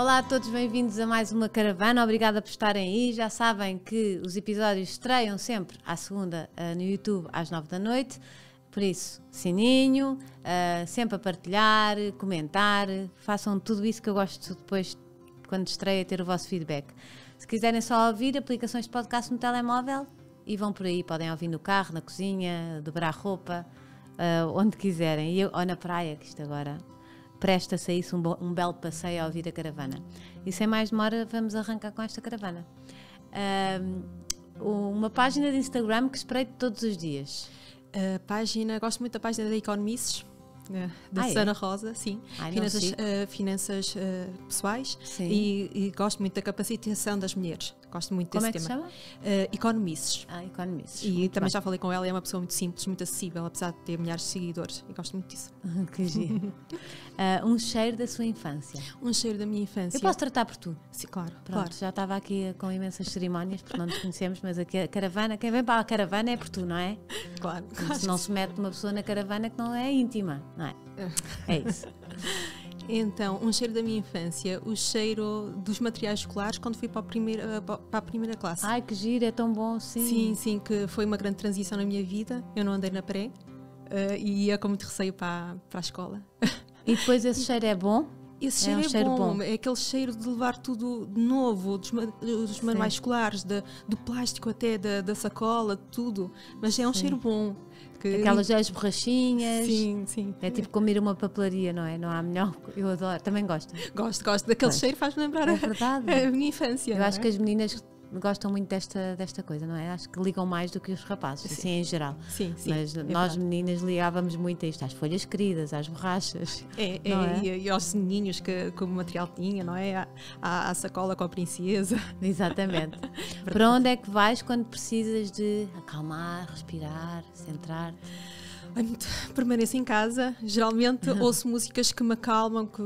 Olá a todos, bem-vindos a mais uma caravana. Obrigada por estarem aí. Já sabem que os episódios estreiam sempre à segunda eh, no YouTube às nove da noite. Por isso, sininho, eh, sempre a partilhar, comentar, façam tudo isso que eu gosto depois, quando estreia, ter o vosso feedback. Se quiserem só ouvir aplicações de podcast no telemóvel e vão por aí, podem ouvir no carro, na cozinha, dobrar roupa, eh, onde quiserem, ou na praia, que isto agora presta-se a isso um, um, belo passeio ao ouvir a caravana. E sem mais demora, vamos arrancar com esta caravana. uma página de Instagram que espreito todos os dias. página, gosto muito da página da Economices, né, da ah, é? Susana é? Rosa, sim. Ai, finanças, uh, finanças uh, pessoais e, e, gosto muito da capacitação das mulheres. Gosto muito Como desse é tema. Como é que se chama? Uh, Economices. Ah, Economices. E muito também bem. já falei com ela, é uma pessoa muito simples, muito acessível, apesar de ter milhares de seguidores. E gosto muito disso. Ah, que giro. uh, um cheiro da sua infância. Um cheiro da minha infância. Eu posso tratar por tu? Sim, claro. Pronto, claro. já estava aqui com imensas cerimónias, porque não nos conhecemos, mas aqui a caravana, quem vem para a caravana é por tu, não é? Claro. claro. Se não se mete uma pessoa na caravana que não é íntima, não é? É, é isso. Então, um cheiro da minha infância, o cheiro dos materiais escolares quando fui para a primeira, eh, para a primeira classe. Ai, que giro, é tão bom, sim. Sim, sim, que foi uma grande transição na minha vida. Eu não andei na pré uh, e ia com muito receio para, para a escola. E depois esse cheiro é bom? Esse é cheiro é, um é cheiro bom. bom. é aquele cheiro de levar tudo novo, dos, dos manuais escolares, de, do plástico até, da, da sacola, tudo. Mas é um Sim. cheiro bom que. Aquelas as borrachinhas. Sim, sim. É tipo comer uma papelaria, não é? Não há melhor. Eu adoro, também gosto. Gosto, gosto. Daquele cheiro faz-me lembrar é verdade. a, minha infância. Eu acho é? que as meninas gostam muito desta, desta coisa, não é? Acho que ligam mais do que os rapazes, sim. assim em geral. Sim, sim. Mas é nós verdade. meninas ligávamos muito a isto, às folhas queridas, às borrachas. É, é, é? e, e, aos sininhos que, que o material tinha, não é? A, sacola com a princesa. Exatamente. Para onde é que vais quando precisas de acalmar, respirar, centrar? Permaneço em casa, geralmente ouço músicas que me acalmam, que,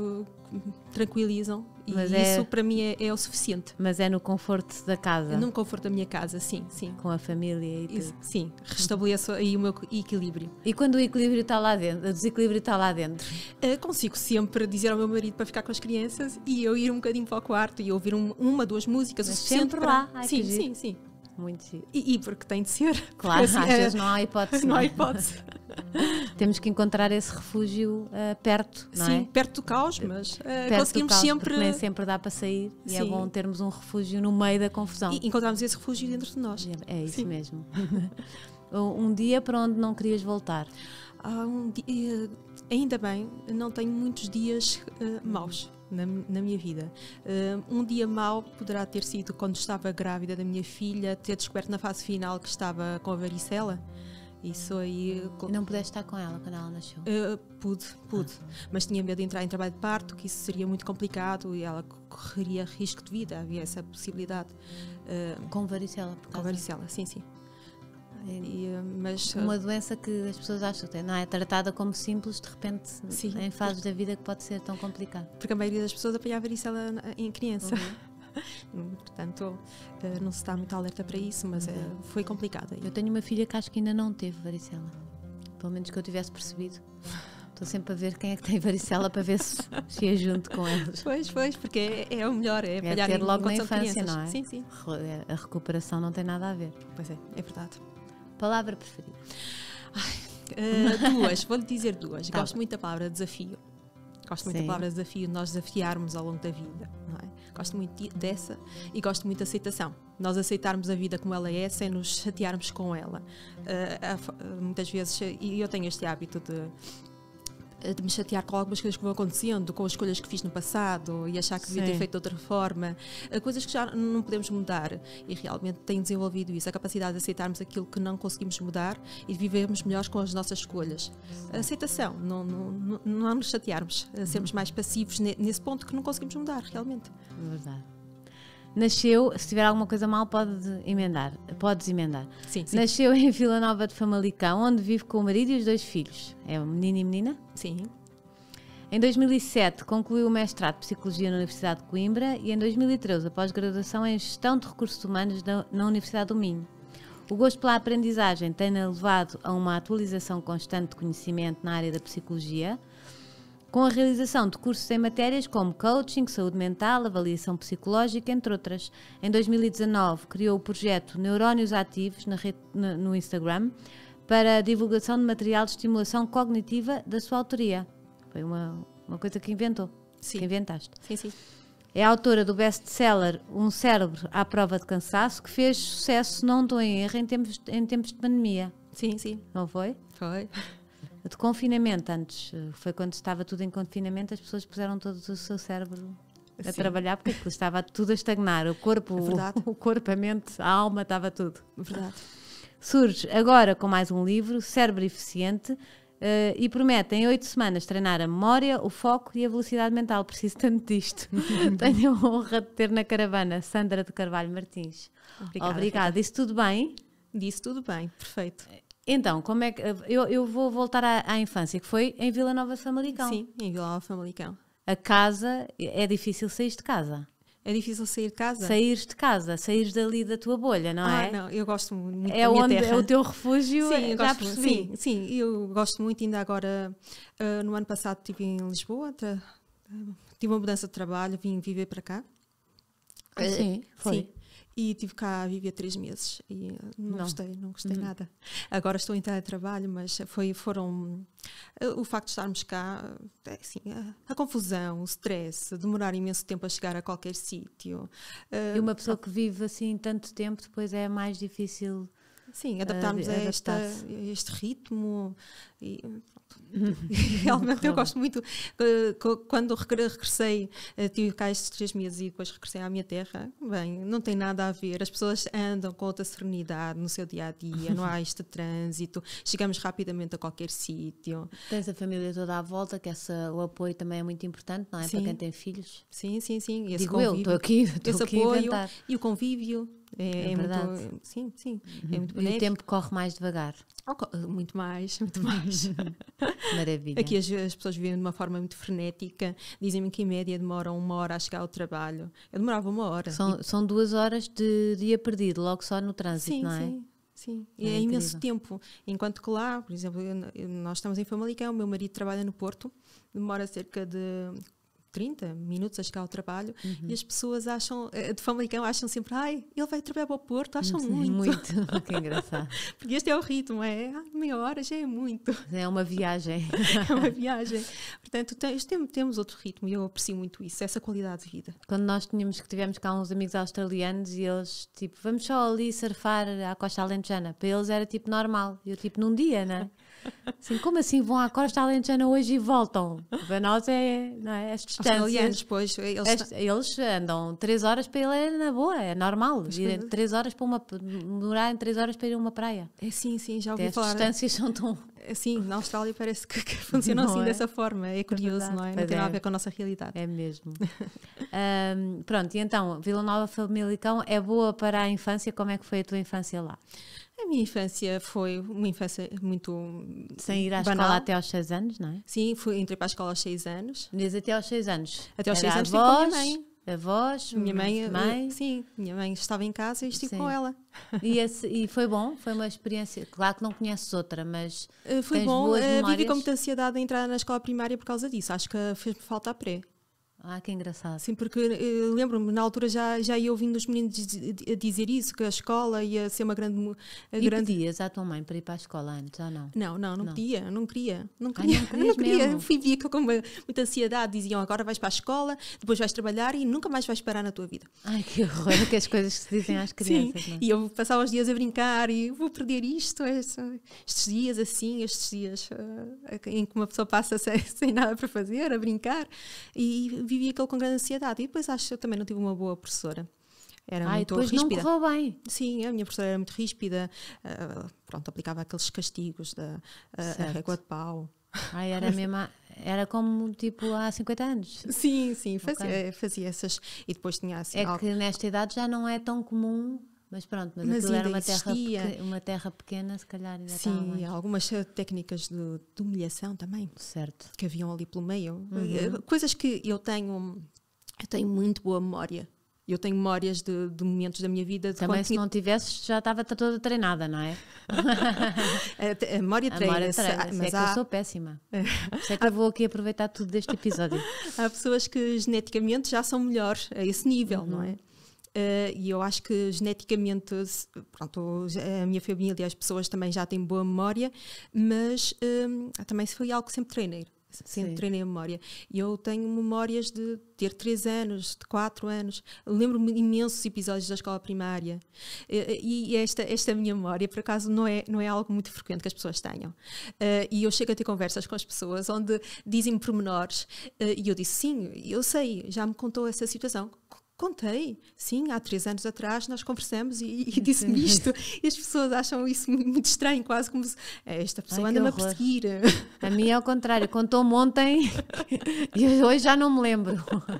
que me tranquilizam mas e é... isso para mim é, é, o suficiente. Mas é no conforto da casa? É no conforto da minha casa, sim, sim. Com a família e tudo. Isso, sim, restabeleço aí o meu equilíbrio. E quando o equilíbrio está lá dentro, o desequilíbrio está lá dentro? Uh, consigo sempre dizer ao meu marido para ficar com as crianças e eu ir um bocadinho para o quarto e ouvir um, uma, duas músicas. Mas sempre para... lá. Ai, sim, sim, sim, sim muito giro. E, e, porque tem de ser. Claro, às assim, vezes é, não há hipótese. Não há é? hipótese. Temos que encontrar esse refúgio uh, perto, não Sim, é? perto do caos, mas uh, eh, perto conseguimos caos, sempre. Nem sempre dá para sair Sim. e é bom termos um refúgio no meio da confusão. E encontrarmos esse refúgio dentro de nós. É, é isso Sim. mesmo. um dia para onde não querias voltar? Ah, um dia, eh, ainda bem, não tenho muitos dias uh, maus na, na minha vida. Eh, um dia mau poderá ter sido quando estava grávida da minha filha, ter descoberto na fase final que estava com a varicela. Isso aí. Não pudeste estar com ela quando ela nasceu? Uh, pude, pude. Ah. Mas tinha medo de entrar em trabalho de parto, que isso seria muito complicado e ela correria risco de vida, havia essa possibilidade. Uh, com varicela, por causa Com varicela, sim, sim. E, eh, mas, uma doença que as pessoas acham que é, não é? é tratada como simples, de repente, sim, em fases da vida que pode ser tão complicado. Porque a maioria das pessoas apanhava isso ela, em criança. Uhum. Portanto, eh, não se está muito alerta para isso, mas eh, uhum. foi complicada. Eu tenho uma filha que acho que ainda não teve varicela. Pelo menos que eu tivesse percebido. Estou sempre a ver quem é que tem varicela para ver se se junto com ela Pois, pois, porque é, é o melhor, é, é ter logo na infância, não é? Sim, sim. A recuperação não tem nada a ver. Pois é, é verdade. Palavra preferida? Ai, uh, duas, vou-lhe dizer duas. Tá. Gosto muito da palavra desafio. Gosto muito Sim. da palavra desafio, nós desafiarmos ao longo da vida, não é? Gosto muito dessa e gosto muito da aceitação. Nós aceitarmos a vida como ela é sem nos chatearmos com ela. Uh, uh, muitas vezes, e eu tenho este hábito de eh, de me chatear com algumas coisas que vão acontecendo, com as escolhas que fiz no passado e achar que devia Sim. ter feito de outra forma, eh, coisas que já não podemos mudar e realmente tem desenvolvido isso, a capacidade de aceitarmos aquilo que não conseguimos mudar e vivermos melhores com as nossas escolhas. Sim. Aceitação, não, não, não, nos chatearmos, eh, sermos uhum. mais passivos nesse ponto que não conseguimos mudar realmente. É verdade. Nasceu, se tiver alguma coisa mal, pode emendar, podes emendar. Sim, sim. Nasceu em Vila Nova de Famalicão, onde vive com o marido e os dois filhos. É um menino e menina? Sim. Em 2007 concluiu o mestrado de Psicologia na Universidade de Coimbra e em 2013 a pós-graduação em Gestão de Recursos Humanos na Universidade do Minho. O gosto pela aprendizagem tem levado a uma atualização constante de conhecimento na área da psicologia, com a realização de cursos em matérias como coaching, saúde mental, avaliação psicológica, entre outras. Em 2019, criou o projeto Neurónios Ativos rede, no Instagram para a divulgação de material de estimulação cognitiva da sua autoria. Foi uma, uma coisa que inventou, sim. que inventaste. Sim, sim. É autora do best-seller Um Cérebro à Prova de Cansaço, que fez sucesso, não estou em erro, em tempos, em tempos de pandemia. Sim, sim. Não foi? Foi de confinamento, antes eh, foi quando estava tudo em confinamento, as pessoas puseram todo o seu cérebro a Sim. trabalhar porque estava tudo a estagnar, o corpo, é o, corpo, a mente, a alma, estava tudo. É verdade. Surge agora com mais um livro, Cérebro Eficiente, Uh, e promete em oito semanas treinar a memória, o foco e a velocidade mental. Preciso tanto disto. Tenho a honra de ter na caravana Sandra de Carvalho Martins. Obrigada. Obrigada. Disse tudo bem? Disse tudo bem, perfeito. Então, como é que. Eu, eu vou voltar à, à, infância, que foi em Vila Nova Famalicão. Sim, em Vila Nova Famalicão. A casa, é difícil sair de casa. É difícil sair de casa? Sair de casa, sair dali da tua bolha, não ah, é? Não, eu gosto muito é da minha onde, terra. É o teu refúgio, sim, é, eu já percebi. Sim, sim, eu gosto muito. Ainda agora, uh, no ano passado estive em Lisboa, ah, tive uma mudança de trabalho, vim viver para cá. Ah, sim, ah, foi. Sim. E tive cá a viver três meses e não, não. gostei, não gostei uhum. nada. Agora estou em trabalho mas foi, foram. Eh, o facto de estarmos cá, eh, é assim, a, eh, a confusão, o stress, demorar imenso tempo a chegar a qualquer sítio. E uma pessoa que vive assim tanto tempo, depois é mais difícil Sim, eh, adaptarmos a, a esta, a este ritmo. E, Realmente eu gosto muito. Eh, quando regressei, eh, tive cá estes três meses e depois regressei à minha terra, bem, não tem nada a ver. As pessoas andam com outra serenidade no seu dia a dia, não há este trânsito, chegamos rapidamente a qualquer sítio. Tens a família toda à volta, que essa, o apoio também é muito importante, não é? Sim. Para quem tem filhos. Sim, sim, sim. Esse Digo convívio, eu, estou aqui, estou aqui apoio, a E o convívio é, é, é verdade. Muito, sim, sim. Uhum. É muito bonito. E o tempo corre mais devagar. Oh, eh, muito mais, muito mais. Maravilha. Aqui as, as, pessoas vivem de uma forma muito frenética. Dizem-me que em média demoram uma hora a chegar ao trabalho. Eu demorava uma hora. São, e... são duas horas de dia perdido, logo só no trânsito, sim, não é? Sim. Sim, é, é imenso tempo. Enquanto que lá, por exemplo, nós estamos em Famalicão, o meu marido trabalha no Porto, demora cerca de 30 minutos a chegar ao trabalho uhum. e as pessoas acham, eh, de Famalicão, acham sempre, ai, ele vai trabalhar para o Porto, acham Sim, muito. Muito, que engraçado. Porque este é o ritmo, é meia hora já é muito. É uma viagem. é uma viagem. Portanto, tem, temos outro ritmo e eu aprecio muito isso, essa qualidade de vida. Quando nós tínhamos que tivemos cá uns amigos australianos e eles, tipo, vamos só ali surfar à costa alentejana, para eles era tipo normal, eu tipo num dia, né? Assim, como assim vão à Costa Alentejana hoje e voltam? Para nós é, não é as distâncias. pois. Eles, as, eles andam 3 horas para ele, é na boa, é normal. Irem 3 horas para uma. demorarem 3 horas para ir a uma praia. É, sim, sim, já ouvi Até falar. As distâncias são tão. É, sim, na Austrália parece que, que funciona não assim é? dessa forma. É, é curioso, não é? Não tem nada é. a ver com a nossa realidade. É mesmo. um, pronto, e então, Vila Nova Famalicão é boa para a infância? Como é que foi a tua infância lá? A minha infância foi uma infância muito. Sem ir à banal. escola até aos 6 anos, não é? Sim, fui, entrei para a escola aos 6 anos. Diz até aos 6 anos. Até aos 6 anos estive com a minha mãe. Avós, minha mãe, mãe. Sim, minha mãe estava em casa e estive sim. com ela. E, esse, e, foi bom? Foi uma experiência. Claro que não conheces outra, mas. Uh, foi bom, uh, vivi com muita ansiedade a entrar na escola primária por causa disso. Acho que fez-me falta a pré. Ah, que engraçado. Sim, porque eh, lembro-me, na altura já, já ia ouvindo os meninos a dizer isso, que a escola ia ser uma grande. e grande... pedias à tua mãe para ir para a escola antes, ou não? Não, não, não, não. podia, não queria. Não ah, queria, Ai, não, não queria. Mesmo? Fui via com muita ansiedade, diziam agora vais para a escola, depois vais trabalhar e nunca mais vais parar na tua vida. Ai, que horror que as coisas que se dizem às crianças. Sim, não? É? e eu passava os dias a brincar e vou perder isto, estes dias assim, estes dias eh, em que uma pessoa passa sem, sem nada para fazer, a brincar. E vi vivi aquilo com grande ansiedade. E depois acho que eu também não tive uma boa professora. Era Ai, muito depois ríspida. não correu bem. Sim, a minha professora era muito ríspida. Uh, pronto, aplicava aqueles castigos da uh, régua de pau. Ai, era mesmo, era como tipo há 50 anos. Sim, sim, fazia, okay. Eh, fazia essas. E depois tinha assim. É algo... que nesta idade já não é tão comum mas pronto, mas, mas era uma terra, uma terra pequena, se calhar ainda Sim, há algumas técnicas de, de, humilhação também. Certo. Que haviam ali pelo meio. Uhum. Eh, coisas que eu tenho, eu tenho muito boa memória. Eu tenho memórias de, de, momentos da minha vida. Também se não tivesses, já estava toda treinada, não é? é a, a memória treina-se. Treina mas é há... que eu sou péssima. É. Sei é que eu vou aqui aproveitar tudo deste episódio. há pessoas que geneticamente já são melhores a esse nível, uhum. não é? Uh, e eu acho que geneticamente, pronto, a minha família e as pessoas também já têm boa memória, mas um, ehm, também foi algo que sempre treinei. Sempre Sim. treinei a memória. E eu tenho memórias de ter 3 anos, de 4 anos. Lembro-me imensos episódios da escola primária. Eh, e esta, esta minha memória, por acaso, não é, não é algo muito frequente que as pessoas tenham. Eh, e eu chego a ter conversas com as pessoas onde dizem-me pormenores. E eu disse: Sim, eu sei, já me contou essa situação Contei, sim, há três anos atrás nós conversamos e, e é disse-me isto. E as pessoas acham isso muito estranho, quase como se é, esta pessoa anda-me a perseguir. A mim é ao contrário, contou-me ontem e hoje já não me lembro.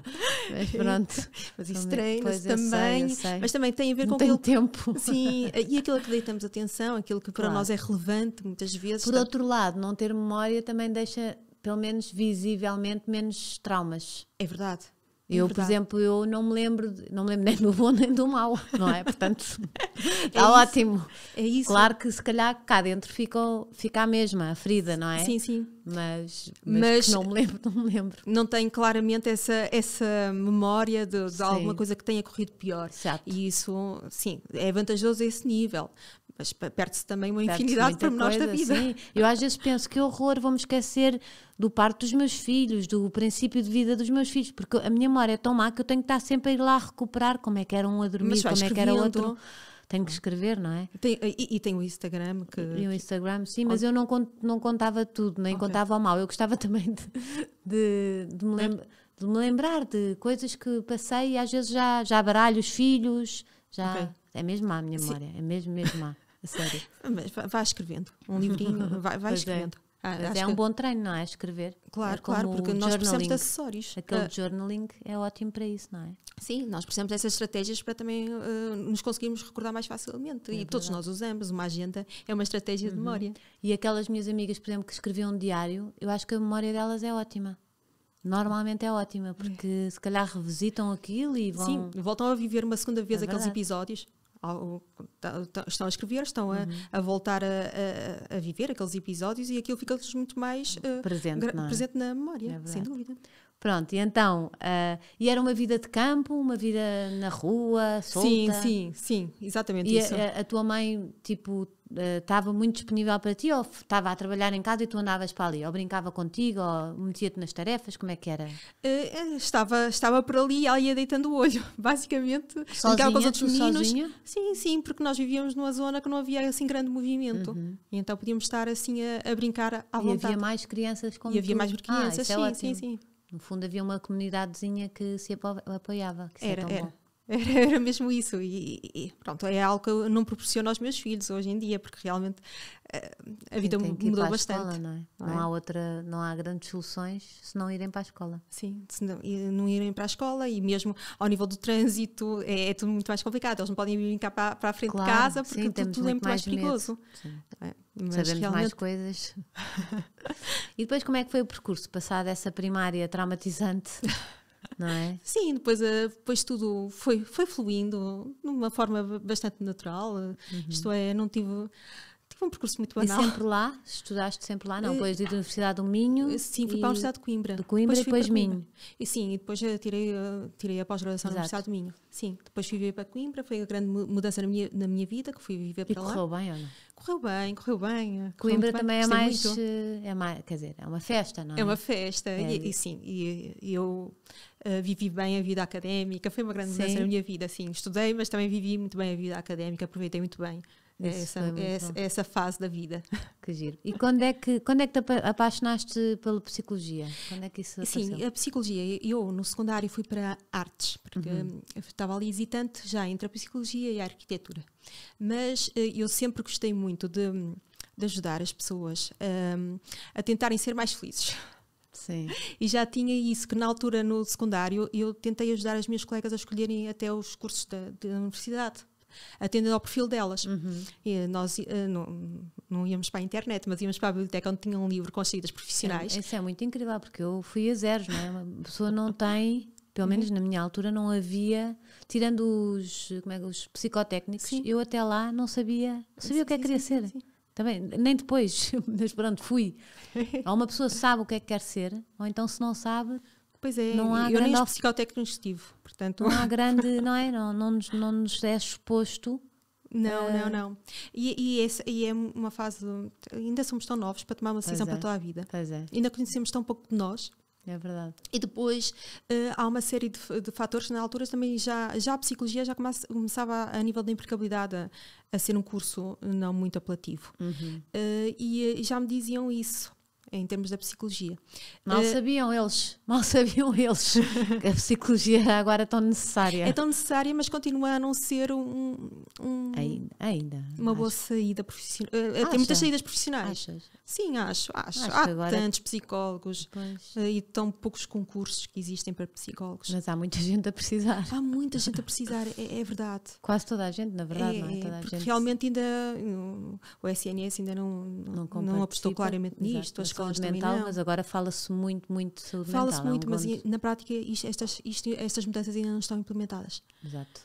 Mas pronto. Mas isso treina-se também. Eu sei, eu sei. Mas também tem a ver com aquilo. tempo. Sim, e aquilo a que deitamos atenção, aquilo que para claro. nós é relevante muitas vezes. Por outro lado, não ter memória também deixa, pelo menos visivelmente, menos traumas. É verdade. É eu, por exemplo, eu não me lembro, não me lembro nem do bom nem do mau, não é? Portanto, é está ótimo. É isso. Claro que se calhar cá dentro fica, fica a mesma, a ferida, não é? Sim, sim. Mas, mas, mas não me lembro, não me lembro. Não tem claramente essa, essa memória de, de alguma coisa que tenha corrido pior. Exato. E isso, sim, é vantajoso a esse nível mas perde-se também uma infinidade de pormenores da vida. Sim. Eu às vezes penso que horror, vou-me esquecer do parto dos meus filhos, do princípio de vida dos meus filhos, porque a minha memória é tão má que eu tenho que estar sempre a ir lá recuperar como é que era um a dormir, como é que era outro. Tenho que escrever, não é? Tem, e, e, tem o Instagram que. E o Instagram, sim, mas eu não, cont, não contava tudo, nem okay. contava ao mal. Eu gostava também de, de, de me lembrar de me lembrar de coisas que passei e às vezes já, já baralho os filhos, já okay. é mesmo má a minha memória, Sim. é mesmo, mesmo má a sério. Mas vai escrevendo, um livrinho, vai, vai é. escrevendo. É. Ah, Mas é um que... bom treino, não é? Escrever. Claro, é claro, porque nós precisamos de acessórios. Aquele uh, journaling é ótimo para isso, não é? Sim, nós precisamos dessas estratégias para também uh, nos conseguirmos recordar mais facilmente. É e todos nós usamos, uma agenda é uma estratégia uhum. de memória. E aquelas minhas amigas, por exemplo, que escreviam um diário, eu acho que a memória delas é ótima. Normalmente é ótima, porque é. se calhar revisitam aquilo e vão. Sim, voltam a viver uma segunda vez é aqueles episódios Tá, tá, estão a escrever, estão a, uhum. a voltar a, a, a, viver aqueles episódios e aquilo fica-lhes muito mais uh, presente, é? presente, na memória, é sem dúvida. Pronto, e então, uh, e era uma vida de campo, uma vida na rua, solta? Sim, sim, sim, exatamente e isso. a tua mãe, tipo, eh, estava uh, muito disponível para ti ou estava a trabalhar em casa e tu andavas para ali? Ou brincava contigo ou metia-te nas tarefas? Como é que era? Uh, estava, estava por ali e ela ia deitando o olho, basicamente. Sozinha, com os outros meninos. Sozinha? Sim, sim, porque nós vivíamos numa zona que não havia assim grande movimento. Uhum. Então podíamos estar assim a, a brincar à e vontade. E havia mais crianças como E havia mais crianças, ah, é sim, é sim, sim. No fundo havia uma comunidadezinha que se apoiava, que é era, era. Bom. Era, era mesmo isso. E, e, pronto, é algo que eu não proporciono aos meus filhos hoje em dia, porque realmente eh, a, vida mudou bastante. Escola, não, é? não, não é? há outra, não há grandes soluções se não irem para a escola. Sim, se não, não irem para a escola e mesmo ao nível do trânsito é, é tudo muito mais complicado. Eles não podem cá para, para a frente claro, de casa porque sim, tudo, tudo é muito mais, perigoso. É, mas Sabemos realmente... mais coisas. e depois como é que foi o percurso? passado essa primária traumatizante Não é? Sim, depois, eh, depois tudo foi, foi fluindo de uma forma bastante natural. Uhum. Isto é, não tive foi um percurso muito banal. E sempre lá? Estudaste sempre lá? Não, eh, depois da de Universidade do Minho? Eh, sim, fui para a Universidade de Coimbra. De Coimbra depois e depois Minho. E sim, e depois eh, tirei, tirei a pós-graduação na Universidade do Minho. Sim, depois fui viver para Coimbra, foi a grande mudança na minha, na minha vida, que fui viver para e lá. correu bem ou não? Correu bem, correu bem. Coimbra também bem. é mais, é mais, quer dizer, é uma festa, não é? É uma festa, é. E, e, sim, e, e eu... Uh, vivi bem a vida académica, foi uma grande mudança na minha vida, sim. Estudei, mas também vivi muito bem a vida académica, aproveitei muito bem. É essa, é é essa, fase da vida. Que giro. E quando é que, quando é que te apaixonaste pela psicologia? Quando é que isso apareceu? Sim, a psicologia. Eu, no secundário, fui para artes, porque uhum. estava ali hesitante já entre a psicologia e a arquitetura. Mas eh, eu sempre gostei muito de, de ajudar as pessoas ehm, a tentarem ser mais felizes. Sim. E já tinha isso, que na altura, no secundário, eu tentei ajudar as minhas colegas a escolherem até os cursos da, da universidade atendendo ao perfil delas. Uhum. E nós eh, não, não íamos para a internet, mas íamos para a biblioteca onde tinha um livro com as saídas profissionais. É, isso é muito incrível, porque eu fui a zeros, não é? Uma pessoa não tem pelo menos uhum. na minha altura não havia, tirando os, como é, os psicotécnicos, sim. eu até lá não sabia, sabia sim, o que é que queria sim, ser. Também, nem depois, mas pronto, fui. Ou uma pessoa sabe o que é que quer ser, ou então se não sabe, Pois é, não há eu grande nem explicar digestivo. Portanto... Não há grande, não é? Não, não, nos, não nos é exposto. Não, uh... não, eh, não. E, e, essa e, é uma fase. Ainda somos tão novos para tomar uma decisão é. para toda a vida. Pois é. Ainda conhecemos tão pouco de nós. É verdade. E depois uh, há uma série de, de fatores na altura também já, já a psicologia já começava a, nível da empregabilidade a, a, ser um curso não muito apelativo. Uhum. Uh, e, e, já me diziam isso em termos da psicologia. Mal uh, sabiam eles, mal sabiam eles que a psicologia agora é tão necessária. É tão necessária, mas continua a não ser um, um ainda, uma acho. boa saída profissional. Uh, tem muitas saídas profissionais. Achas? Sim, acho, acho. acho há agora... tantos psicólogos uh, e tão poucos concursos que existem para psicólogos. Mas há muita gente a precisar. Há muita gente a precisar, é, é verdade. Quase toda a gente, na verdade, é, não é? Toda a gente. Realmente ainda o SNS ainda não, não, não apostou claramente nisto. Exato, saúde mental, mas agora fala-se muito, muito de saúde fala mental. Fala-se muito, é um mas na prática isto, estas, isto, estas mudanças ainda não estão implementadas. Exato,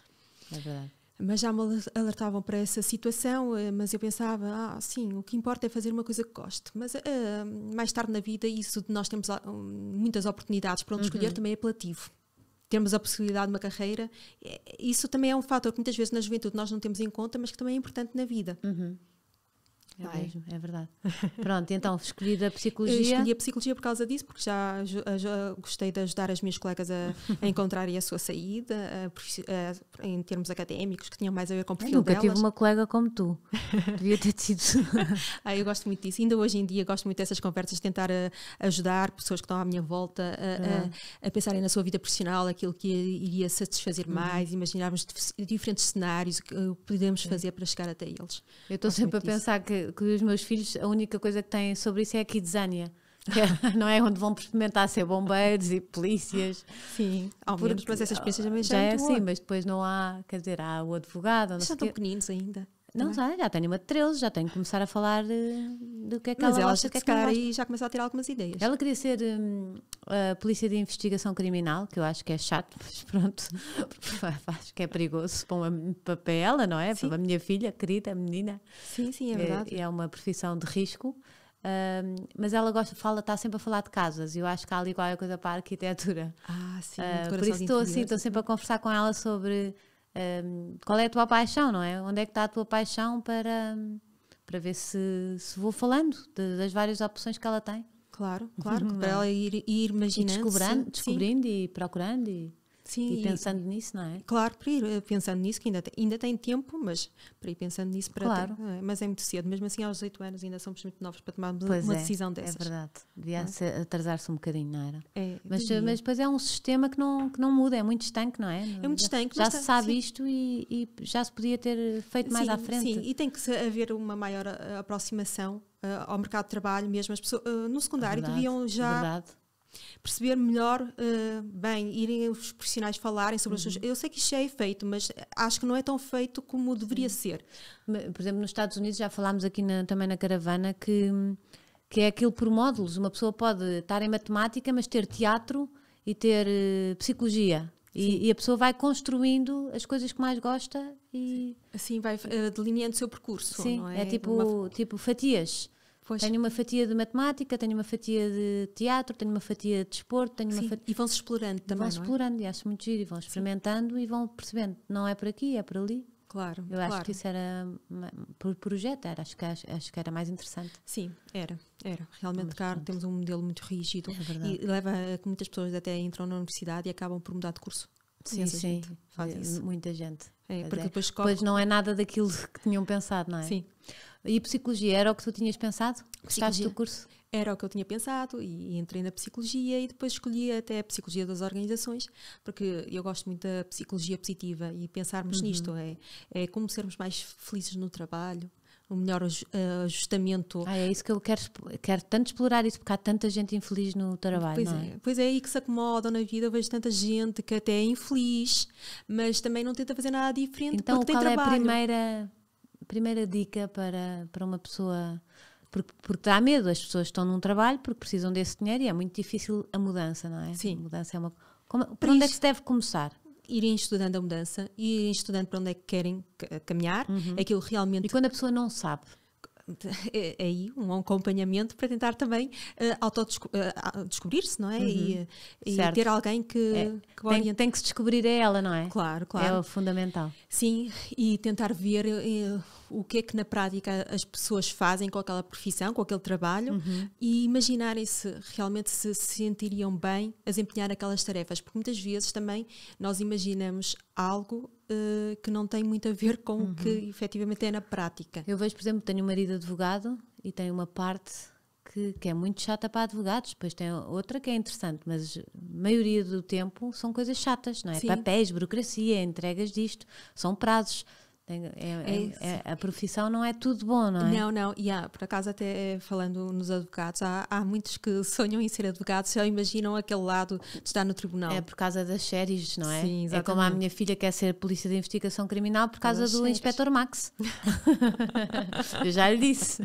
é verdade. Mas já me alertavam para essa situação, eh, mas eu pensava, ah, sim, o que importa é fazer uma coisa que goste. Mas uh, mais tarde na vida, isso de nós temos ah, muitas oportunidades para onde uhum. escolher também é apelativo termos a possibilidade de uma carreira, eh, isso também é um fator que muitas vezes na juventude nós não temos em conta, mas que também é importante na vida. Uhum. É mesmo, é verdade. Pronto, então escolhi a eh, psicologia. Escolhi a psicologia por causa disso, porque já, já gostei de ajudar as minhas colegas a, a encontrarem a sua saída, a, a, em termos académicos, que tinham mais a ver com o perfil eu nunca delas. tive uma colega como tu. Devia ter tido. ah, eu gosto muito disso. Ainda hoje em dia gosto muito dessas conversas, de tentar eh, ajudar pessoas que estão à minha volta a, a pensarem na sua vida profissional, aquilo que iria satisfazer uhum. mais, imaginarmos diferentes cenários, o que podemos fazer para chegar até eles. Eu estou sempre a pensar que que, os meus filhos, a única coisa que têm sobre isso é a Kidzania. É, não é onde vão experimentar ser bombeiros e polícias. Sim, ao menos, mas essas experiência já, é já é, é assim, boa. mas depois não há, quer dizer, há o advogado. Não já estão pequeninos ainda. Não sei, já tenho uma de 13, já tenho que começar a falar do que é que Mas ela, gosta. Mas ela é aí já começou a ter algumas ideias. Ela queria ser hum, a polícia de investigação criminal, que eu acho que é chato, mas pronto, acho que é perigoso para, uma, para ela, não é? Sim. Para a minha filha, querida, menina. Sim, sim, é, é verdade. É, é uma profissão de risco. Um, mas ela gosta, fala, está sempre a falar de casas e eu acho que há ali qualquer coisa para a arquitetura. Ah, sim, uh, Por isso estou assim, estou sempre a conversar com ela sobre qual é a tua paixão, não é? Onde é que está a tua paixão para, para ver se, se vou falando de, das várias opções que ela tem. Claro, uhum, claro, para é? ela ir, ir imaginando. E descobrindo, descobrindo e procurando. E... Sim, e pensando e, nisso, não é? Claro, para ir eh, pensando nisso, que ainda tem, ainda tem tempo, mas para ir pensando nisso, para claro. Ter, é? mas é muito cedo, mesmo assim aos 8 anos ainda somos muito novos para tomarmos uma é, decisão é dessas. É verdade, devia é? atrasar-se um bocadinho, não era? É, mas, mas depois é um sistema que não, que não muda, é muito estanque, não é? É muito estanque. Já, já se tá, sabe sim. isto e, e, já se podia ter feito sim, mais à frente. Sim, e tem que haver uma maior eh, aproximação uh, ao mercado de trabalho mesmo. As pessoas, uh, no secundário é verdade, deviam já... Verdade perceber melhor, uh, bem, irem os profissionais falarem sobre uhum. as suas. Uhum. Eu sei que isto já é feito, mas acho que não é tão feito como deveria uhum. ser. Por exemplo, nos Estados Unidos, já falámos aqui na, também na caravana que, que é aquilo por módulos. Uma pessoa pode estar em matemática, mas ter teatro e ter uh, psicologia. E, e, a pessoa vai construindo as coisas que mais gosta e. Assim, vai uh, delineando o seu percurso. Sim, é? é? tipo, uma... tipo fatias Pois. Tenho uma fatia de matemática, tenho uma fatia de teatro, tenho uma fatia de desporto, tenho Sim, uma fatia... E vão-se explorando também. Vão-se é? explorando, e acho muito giro, e vão experimentando Sim. e vão percebendo. Não é por aqui, é por ali. Claro. Eu claro. acho que isso era por projeto, era, acho que, acho que era mais interessante. Sim, era, era. Realmente caro, temos um modelo muito rígido é e leva a que muitas pessoas até entram na universidade e acabam por mudar de curso. Sim, sim, gente faz é, isso. muita gente. É, porque é. depois, depois não é nada daquilo que tinham pensado, não é? Sim. E psicologia era o que tu tinhas pensado? Gostaste do curso? Era o que eu tinha pensado e entrei na psicologia e depois escolhi até a psicologia das organizações, porque eu gosto muito da psicologia positiva e pensarmos uhum. nisto é, é como sermos mais felizes no trabalho, o melhor eh, ajustamento. Ah, é isso que eu quero, quero tanto explorar isso, porque há tanta gente infeliz no trabalho. Pois é? é, pois é, e que se acomodam na vida, eu vejo tanta gente que até é infeliz, mas também não tenta fazer nada diferente então, porque tem trabalho. Então qual é a primeira primeira dica para, para uma pessoa. Porque, porque dá medo, as pessoas estão num trabalho porque precisam desse dinheiro e é muito difícil a mudança, não é? Sim. A mudança é uma. Como, onde é que se deve começar? irem estudando a mudança, irem estudando para onde é que querem caminhar, uhum. aquilo realmente. E quando a pessoa não sabe? É, é aí um acompanhamento para tentar também uh, eh, autodescobrir-se, eh, não é? Uhum. E, e ter alguém que, é. que tem, tem, que se descobrir a ela, não é? Claro, claro. É o fundamental. Sim, e tentar ver uh, o que é que na prática as pessoas fazem com aquela profissão, com aquele trabalho uhum. e imaginarem se realmente se sentiriam bem a desempenhar aquelas tarefas, porque muitas vezes também nós imaginamos algo uh, que não tem muito a ver com uhum. o que uhum. efetivamente é na prática. Eu vejo, por exemplo, tenho um marido advogado e tem uma parte que, que, é muito chata para advogados, depois tem outra que é interessante, mas a maioria do tempo são coisas chatas, não é? Sim. Papéis, burocracia, entregas disto, são prazos, é, é, é, é, é, a profissão não é tudo bom, não é? Não, não. E há, por acaso, até falando nos advogados, há, há muitos que sonham em ser advogados, só imaginam aquele lado de estar no tribunal. É por causa das séries, não é? Sim, exatamente. É como a minha filha quer ser polícia de investigação criminal por causa do séries. inspetor Max. Eu já lhe disse.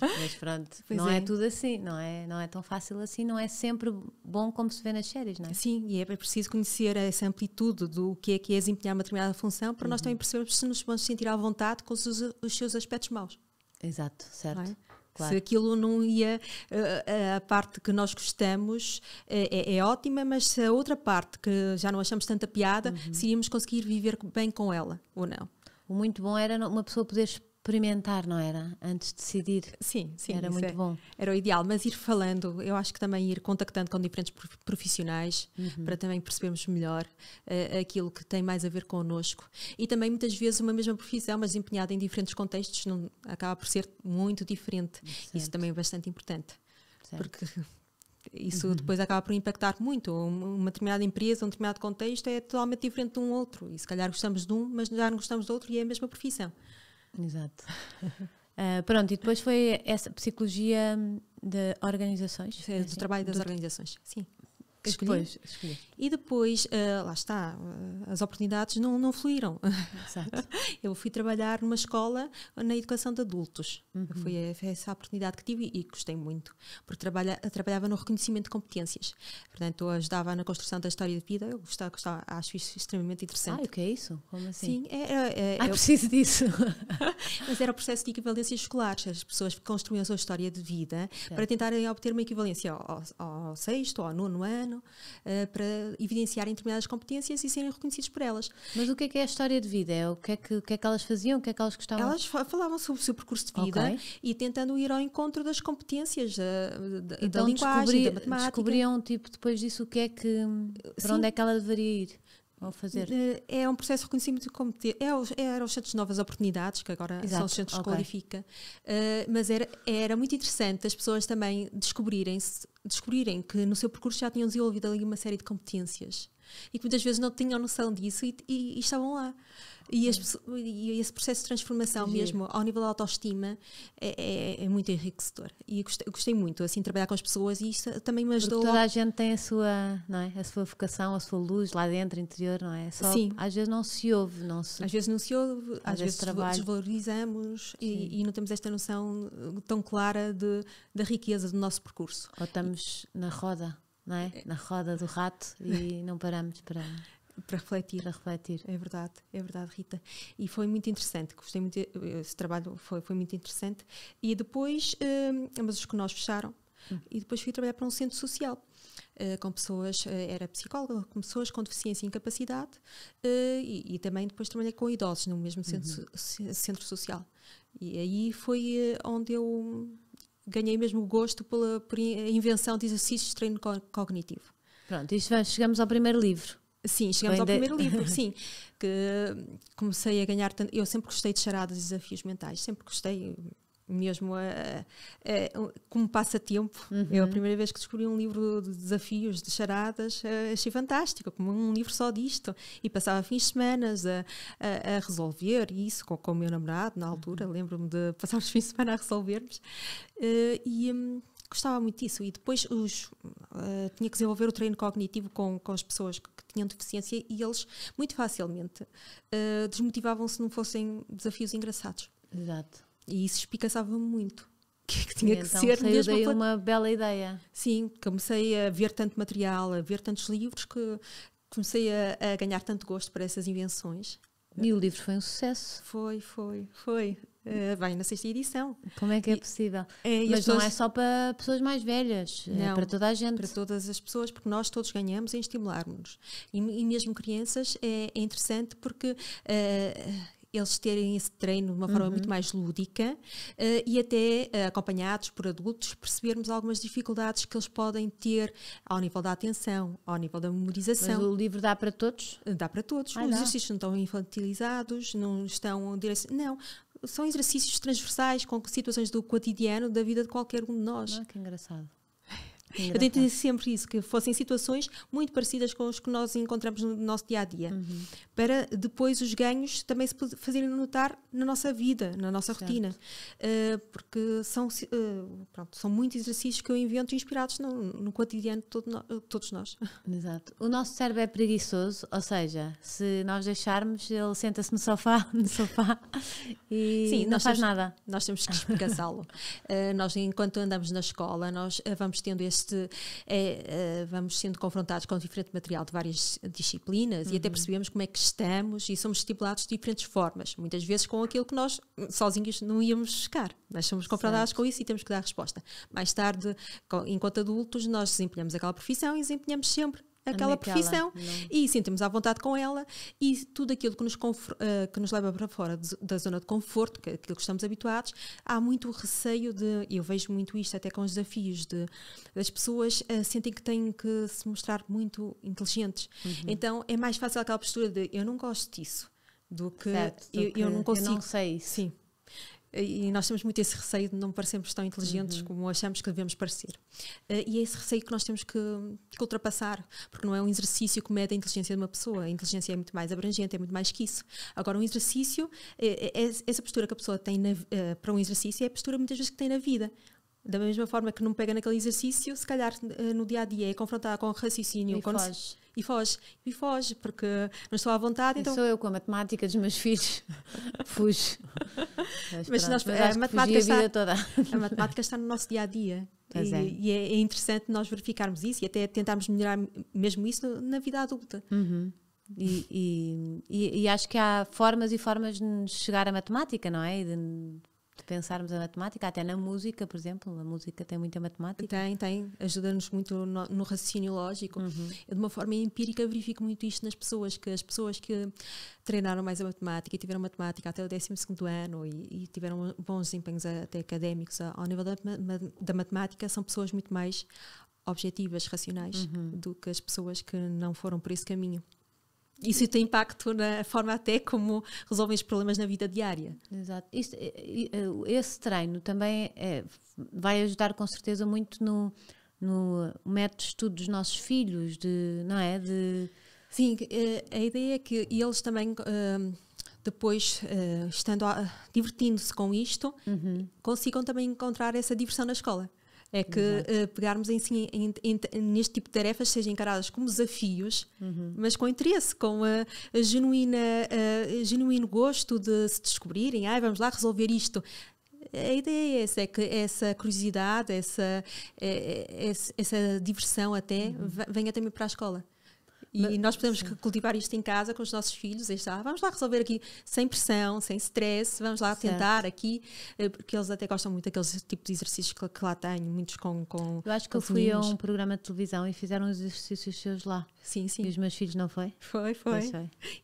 Mas pronto, pois não é. é. tudo assim, não é, não é tão fácil assim, não é sempre bom como se vê nas séries, não é? Sim, e é preciso conhecer essa amplitude do que é que é desempenhar uma determinada função para uhum. nós também percebermos se nos vão sentir à vontade com os, os seus aspectos maus. Exato, certo. É? Claro. Se aquilo não ia. A, eh, eh, a parte que nós gostamos eh, é, é, ótima, mas se a outra parte que já não achamos tanta piada, uhum. se íamos conseguir viver bem com ela ou não. O muito bom era uma pessoa poder experimentar, não era? Antes de decidir. Sim, sim. Era muito é, bom. Era o ideal, mas ir falando, eu acho que também ir contactando com diferentes profissionais uhum. para também percebermos melhor uh, aquilo que tem mais a ver connosco. E também muitas vezes uma mesma profissão, mas empenhada em diferentes contextos, não, acaba por ser muito diferente. Certo. Isso também é bastante importante. Certo. Porque isso uhum. depois acaba por impactar muito. Uma determinada empresa, um determinado contexto é totalmente diferente de um outro. E se calhar gostamos de um, mas já não gostamos do outro e é a mesma profissão. Exato. Uh, pronto, e depois foi essa psicologia de organizações. É, do trabalho das do organizações, sim que escolhi. Depois, escolhi. E depois, uh, lá está, uh, as oportunidades não, não fluíram. Exato. eu fui trabalhar numa escola na educação de adultos. Uhum. Foi essa a oportunidade que tive e, e gostei muito, porque trabalha, trabalhava no reconhecimento de competências. Portanto, eu ajudava na construção da história de vida. Eu gostava, gostava acho isso extremamente interessante. Ah, o que é isso? Como assim? Sim, É, é, é ah, eu é preciso disso. Mas era o processo de equivalências escolares. As pessoas construíam a sua história de vida certo. para tentarem obter uma equivalência ao, ao sexto, ao nono ano ano uh, eh, para evidenciarem determinadas competências e serem reconhecidos por elas. Mas o que é que é a história de vida? É o que é que, o que, é que elas faziam? O que é que elas gostavam? Elas falavam sobre o seu percurso de vida okay. e tentando ir ao encontro das competências eh, da, da, então, da linguagem, da matemática. descobriam, tipo, depois disso, o que é que... Eh, para Sim. onde é que ela deveria ir? ao fazer? Eh, eh, é um processo de reconhecimento de competência. É, é, era os centros de novas oportunidades, que agora Exato. são os centros okay. qualifica. Uh, mas era, era muito interessante as pessoas também descobrirem-se descobrirem que no seu percurso já tinham desenvolvido ali uma série de competências e que muitas vezes não tinham noção disso e, e, e estavam lá. E, as, e, esse processo de transformação Giro. mesmo ao nível da autoestima é, é, é muito enriquecedor e eu gostei, eu gostei, muito assim trabalhar com as pessoas e isso também me ajudou Porque toda a gente tem a sua não é? a sua vocação a sua luz lá dentro interior não é, é Só, Sim. às vezes não se ouve não se às vezes não se ouve às, às vezes, desvalorizamos e, e, não temos esta noção eh, tão clara de, da riqueza do nosso percurso ou estamos na roda não é? é? Na roda do rato e não paramos para para refletir. Para refletir. É verdade, é verdade, Rita. E foi muito interessante, gostei muito, esse trabalho foi, foi muito interessante. E depois, um, ambas os que nós fecharam, hum. e depois fui trabalhar para um centro social. Eh, com pessoas, eh, era psicóloga, com pessoas com deficiência e incapacidade eh, e, e, também depois trabalhei com idosos no mesmo centro, uhum. so, centro social. E aí foi onde eu ganhei mesmo o gosto pela, por invenção de exercícios de treino cognitivo. Pronto, isto vai, chegamos ao primeiro livro. Sim, chegamos Bem ao de... primeiro livro, sim. Que comecei a ganhar. Eu sempre gostei de charadas e desafios mentais, sempre gostei mesmo a, a, a, como passatempo. Uhum. Eu, a uhum. primeira vez que descobri um livro de desafios, de charadas, eh, achei fantástico, como um livro só disto. E passava fins de semana a, resolver isso com, com, o meu namorado, na altura, uhum. lembro-me de passar os fins de semana a resolvermos. Uh, e. Um, gostava muito disso e depois os, uh, tinha que desenvolver o treino cognitivo com, com as pessoas que, que tinham deficiência e eles muito facilmente uh, desmotivavam se não fossem desafios engraçados. Exato. E isso espicaçava-me muito. Que, é que tinha que então ser saiu daí uma bela ideia. Sim, comecei a ver tanto material, a ver tantos livros que comecei a, a ganhar tanto gosto para essas invenções. E o livro foi um sucesso. Foi, foi, foi. Uh, vai na sexta edição. Como é que é possível? É, Mas pessoas... não é só para pessoas mais velhas, não, é para toda a gente. Para todas as pessoas, porque nós todos ganhamos em estimularmos-nos. E, e mesmo crianças é, é interessante porque uh, eles terem esse treino de uma forma uhum. muito mais lúdica uh, e até uh, acompanhados por adultos percebermos algumas dificuldades que eles podem ter ao nível da atenção, ao nível da memorização. Mas o livro dá para todos? Dá para todos. Ai, ah, Os dá. exercícios não estão infantilizados, não estão direcionados. Não, são exercícios transversais com situações do cotidiano da vida de qualquer um de nós. Ah, que engraçado. Engraçado. Eu dizer sempre isso, que fossem situações muito parecidas com as que nós encontramos no nosso dia a dia, uhum. para depois os ganhos também se fazerem notar na nossa vida, na nossa certo. rotina. Uh, porque são, uh, pronto, são muitos exercícios que eu invento inspirados no, no cotidiano de todo no, eh, todos nós. Exato. O nosso cérebro é preguiçoso, ou seja, se nós deixarmos, ele senta-se no sofá, no sofá e Sim, não faz temos, nada. Nós temos que explicá-lo. Uh, nós, enquanto andamos na escola, nós vamos tendo este este é, é, vamos sendo confrontados com diferente material de várias disciplinas uhum. e até uhum. percebemos como é que estamos e somos estipulados de diferentes formas, muitas vezes com aquilo que nós sozinhos não íamos buscar, mas somos confrontados certo. com isso e temos que dar resposta. Mais tarde, enquanto adultos, nós desempenhamos aquela profissão e desempenhamos sempre aquela profissão. E sentimos à vontade com ela e tudo aquilo que nos, eh, que nos leva para fora da zona de conforto, que é aquilo que estamos habituados, há muito receio de. Eu vejo muito isto até com os desafios de, das pessoas uh, sentem que têm que se mostrar muito inteligentes. Uhum. Então é mais fácil aquela postura de eu não gosto disso do que, certo, do eu, que eu, não consigo. Eu não sei isso. Sim e nós temos muito esse receio de não parecermos tão inteligentes uhum. como achamos que devemos parecer. Eh, e é esse receio que nós temos que, que, ultrapassar, porque não é um exercício que mede a inteligência de uma pessoa. A inteligência é muito mais abrangente, é muito mais que isso. Agora, um exercício, eh, eh, é, é, essa postura que a pessoa tem na, para um exercício é a postura muitas vezes que tem na vida. Da mesma forma que não pega naquele exercício, se calhar no dia a dia é confrontada com o raciocínio, e com, foge e foge, e foge, porque não estou à vontade. Então... Sou eu com a matemática dos meus filhos, fujo. Mas, mas nós, a, matemática está, toda. a matemática está no nosso dia a dia. e, é. e é, é interessante nós verificarmos isso e até tentarmos melhorar mesmo isso na vida adulta. Uhum. E, e, e, acho que há formas e formas de chegar à matemática, não é? De pensarmos a matemática, até na música, por exemplo, a música tem muita matemática. Tem, tem, ajuda-nos muito no, no, raciocínio lógico. Uhum. Eu, de uma forma empírica, verifico muito isto nas pessoas, que as pessoas que treinaram mais a matemática e tiveram matemática até o 12 ano e, e tiveram bons desempenhos até académicos ao nível da, da matemática, são pessoas muito mais objetivas, racionais, uhum. do que as pessoas que não foram por esse caminho. Isso tem impacto na forma até como resolvem os problemas na vida diária. Exato. Isto, eh, eh, esse treino também é, vai ajudar com certeza muito no, no método de estudo dos nossos filhos, de, não é? De... Sim, a ideia é que eles também depois estando ah, divertindo-se com isto, uhum. consigam também encontrar essa diversão na escola. É que uh, pegarmos em, si, em, em, neste tipo de tarefas sejam encaradas como desafios, uhum. mas com interesse, com a, eh, a genuína, a, eh, a genuíno gosto de se descobrirem, ah, vamos lá resolver isto. A ideia é essa, é que essa curiosidade, essa, é, essa, essa diversão até uhum. venha também para a escola. E Mas, nós podemos sim. cultivar isto em casa com os nossos filhos. Este, vamos lá resolver aqui sem pressão, sem stress, vamos lá certo. tentar aqui, eh, porque eles até gostam muito daqueles tipos de exercícios que, que, lá tenho, muitos com. com eu acho que eu fui a um programa de televisão e fizeram os exercícios seus lá. Sim, sim. E os meus filhos não foi? Foi, foi.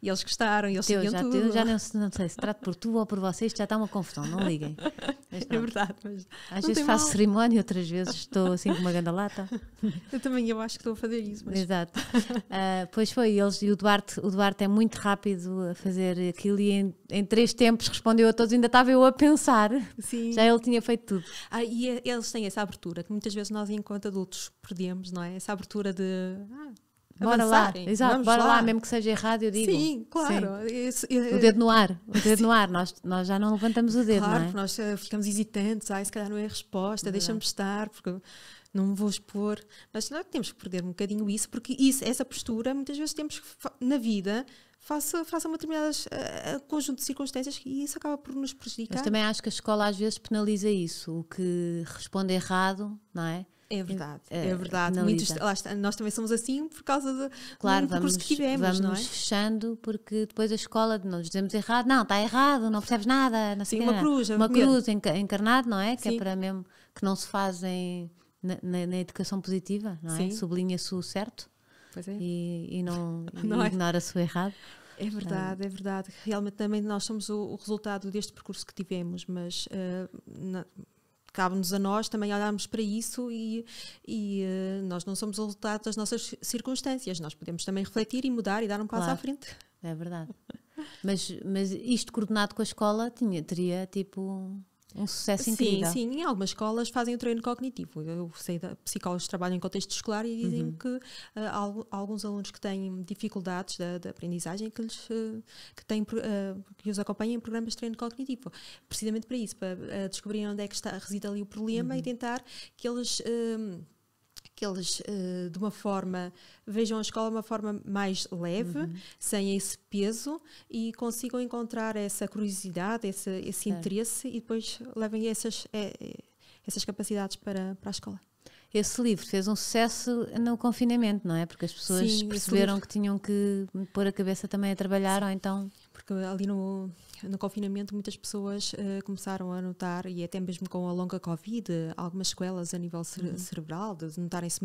E eles gostaram, eles teu, já, tudo. Teu, já não, não, sei se trato por tu ou por vocês, já está uma confusão, não liguem. Mas, é verdade, mas. Às vezes faço mal. cerimónia, outras vezes estou assim com uma lata Eu também eu acho que estou a fazer isso. Mas... Exato. Uh, Ah, pois foi, eles e o Duarte, o Duarte é muito rápido a fazer aquilo e em, em três tempos respondeu a todos, ainda estava eu a pensar. Sim. Já ele tinha feito tudo. Ah, e é, eles têm essa abertura que muitas vezes nós, enquanto adultos, perdemos, não é? Essa abertura de. Ah, Bora lá, exato, bora lá. lá. mesmo que seja errado, eu digo. Sim, claro. Sim. Isso, O dedo no ar, o dedo Sim. no ar, nós, nós já não levantamos o dedo, claro, não é? nós eh, ficamos hesitantes, ai, se calhar não é a resposta, é deixa-me estar, porque não me vou expor. Mas nós temos que perder um bocadinho isso, porque isso, essa postura, muitas vezes temos na vida faça, faça uma determinado uh, eh, eh, conjunto de circunstâncias e isso acaba por nos prejudicar. Mas também acho que a escola às vezes penaliza isso, o que responde errado, não é? É verdade, eh, é verdade. Muitos, está, nós também somos assim por causa do claro, que tivemos, vamos não é? fechando porque depois a escola nós dizemos errado, não, está errado, não percebes nada, não sei Sim, uma cruz, uma cruz encarnada, não é? Sim. Que é para mesmo que não se fazem na, na, na educação positiva, não é? Sublinha-se o certo é. e, e, não, não é? ignora-se o errado. É verdade, é verdade. Realmente também nós somos o, o resultado deste percurso que tivemos, mas uh, na, cabe-nos a nós também olharmos para isso e, e uh, nós não somos o resultado das nossas circunstâncias, nós podemos também refletir e mudar e dar um passo claro, à frente. É verdade. mas, mas isto coordenado com a escola tinha, teria tipo um sucesso sim, incrível. Sim, sim. Em algumas escolas fazem o treino cognitivo. Eu sei da psicólogos trabalham em contexto escolar e dizem uhum. que uh, eh, há alguns alunos que têm dificuldades da, aprendizagem que, lhes, uh, que, têm, uh, que os acompanham em programas de treino cognitivo. Precisamente para isso, para descobrir onde é que está, reside ali o problema uhum. e tentar que eles que eles, eh, de uma forma, vejam a escola de uma forma mais leve, uhum. sem esse peso e consigam encontrar essa curiosidade, esse, esse interesse e depois levem essas, eh, eh, essas capacidades para, para a escola. Esse livro fez um sucesso no confinamento, não é? Porque as pessoas Sim, perceberam que tinham que pôr a cabeça também a trabalhar ou então porque ali no, no confinamento muitas pessoas uh, começaram a notar, e até mesmo com a longa Covid, algumas sequelas a nível cere uhum. cerebral, de notarem-se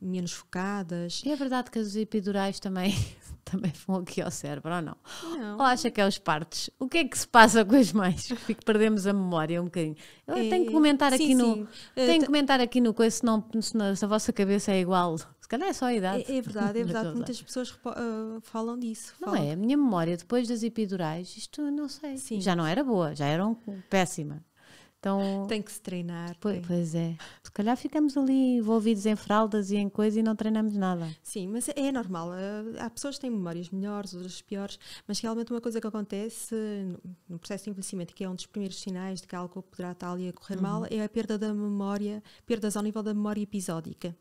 menos focadas. E é verdade que as epidurais também, também vão aqui ao cérebro, ou não? não? Ou acha que é os partos? O que é que se passa com as mães? Fico, perdemos a memória um bocadinho. Eu é, tenho que eh, comentar sim, aqui sim. no. Eh, tenho que comentar aqui no coisa, não se, na, se a vossa cabeça é igual se calhar é só a idade. É, é verdade, é verdade. Muitas pessoas uh, falam disso. Não é? A minha memória depois das epidurais, isto não sei. Sim. Já não era boa, já era um, péssima. Então, tem que se treinar. Pois, pois, é. Se calhar ficamos ali envolvidos em fraldas e em coisas e não treinamos nada. Sim, mas é, é normal. Ah, há pessoas que têm memórias melhores, outras piores, mas realmente uma coisa que acontece no processo de envelhecimento, que é um dos primeiros sinais de que algo poderá estar ali a correr uhum. mal, é a perda da memória, perdas ao nível da memória episódica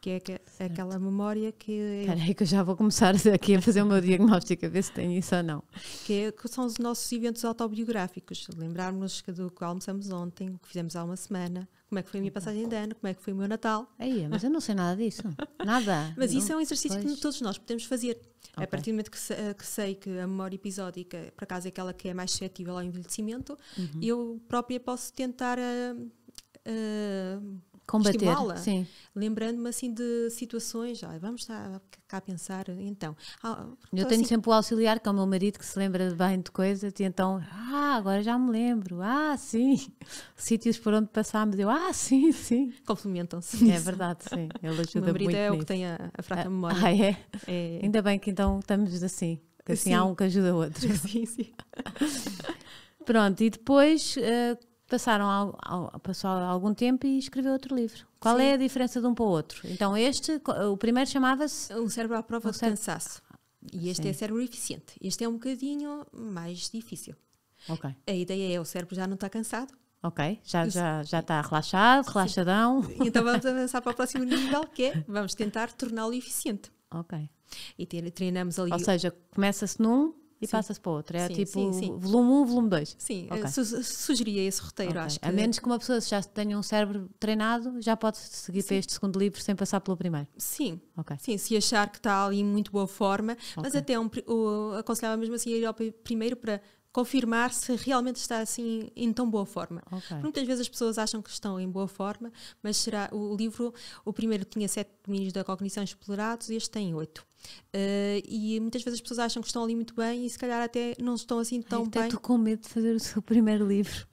que é, é aquela memória que. É Espera aí, que eu já vou começar aqui a fazer o meu diagnóstico, a ver se tem isso ou não. Que, é, que são os nossos eventos autobiográficos. Lembrarmos do que almoçamos ontem, o que fizemos há uma semana, como é que foi a minha passagem de ano, como é que foi o meu Natal. Aí, mas eu não sei nada disso. Nada. mas isso é um exercício pois. que todos nós podemos fazer. Okay. A partir do momento que, eh, que, sei que a memória episódica, por acaso, é aquela que é mais suscetível ao envelhecimento, uhum. eu própria posso tentar. Eh, eh, combater. Estimula. Sim. Lembrando-me assim de situações, já vamos estar cá a pensar, então. Ah, eu tenho assim, sempre o auxiliar, que é o meu marido, que se lembra bem de coisas, e então, ah, agora já me lembro, ah, sim. Sítios por onde passámos, eu, ah, sim, sim. Complementam-se. É verdade, sim. Ele ajuda muito. O meu marido muito é o nisso. que tem a, a fraca ah, memória. Ah, é? é? Ainda bem que então estamos assim, que assim sim. há um que ajuda o outro. Sim, sim. Pronto, e depois. Uh, passaram ao, ao, passou algum tempo e escreveu outro livro. Qual Sim. é a diferença de um para o outro? Então este, o primeiro chamava-se... Um cérebro à prova de cansaço. E este Sim. é cérebro eficiente. Este é um bocadinho mais difícil. Ok. A ideia é o cérebro já não está cansado. Ok, já, já, é- já está relaxado, relaxadão. Sim. Então vamos avançar para o próximo nível, que é vamos tentar torná-lo eficiente. Ok. E treinamos ali... Ou seja, começa-se num e passa passas para outra. É sim, tipo sim, volume 1, um, volume 2. Sim, okay. su sugeria esse roteiro, okay. acho que... A menos que uma pessoa já tenha um cérebro treinado, já pode seguir para este segundo livro sem passar pelo primeiro. Sim, okay. sim se achar que está ali em muito boa forma, mas até é um, aconselhava mesmo assim ir ao primeiro para confirmar se realmente está assim em tão boa forma. Okay. Muitas vezes as pessoas acham que estão em boa forma, mas será o livro, o primeiro tinha sete domínios da cognição explorados, e este tem oito. Uh, e muitas vezes as pessoas acham que estão ali muito bem e se calhar até não estão assim tão Ai, até bem. Estou com medo de fazer o seu primeiro livro.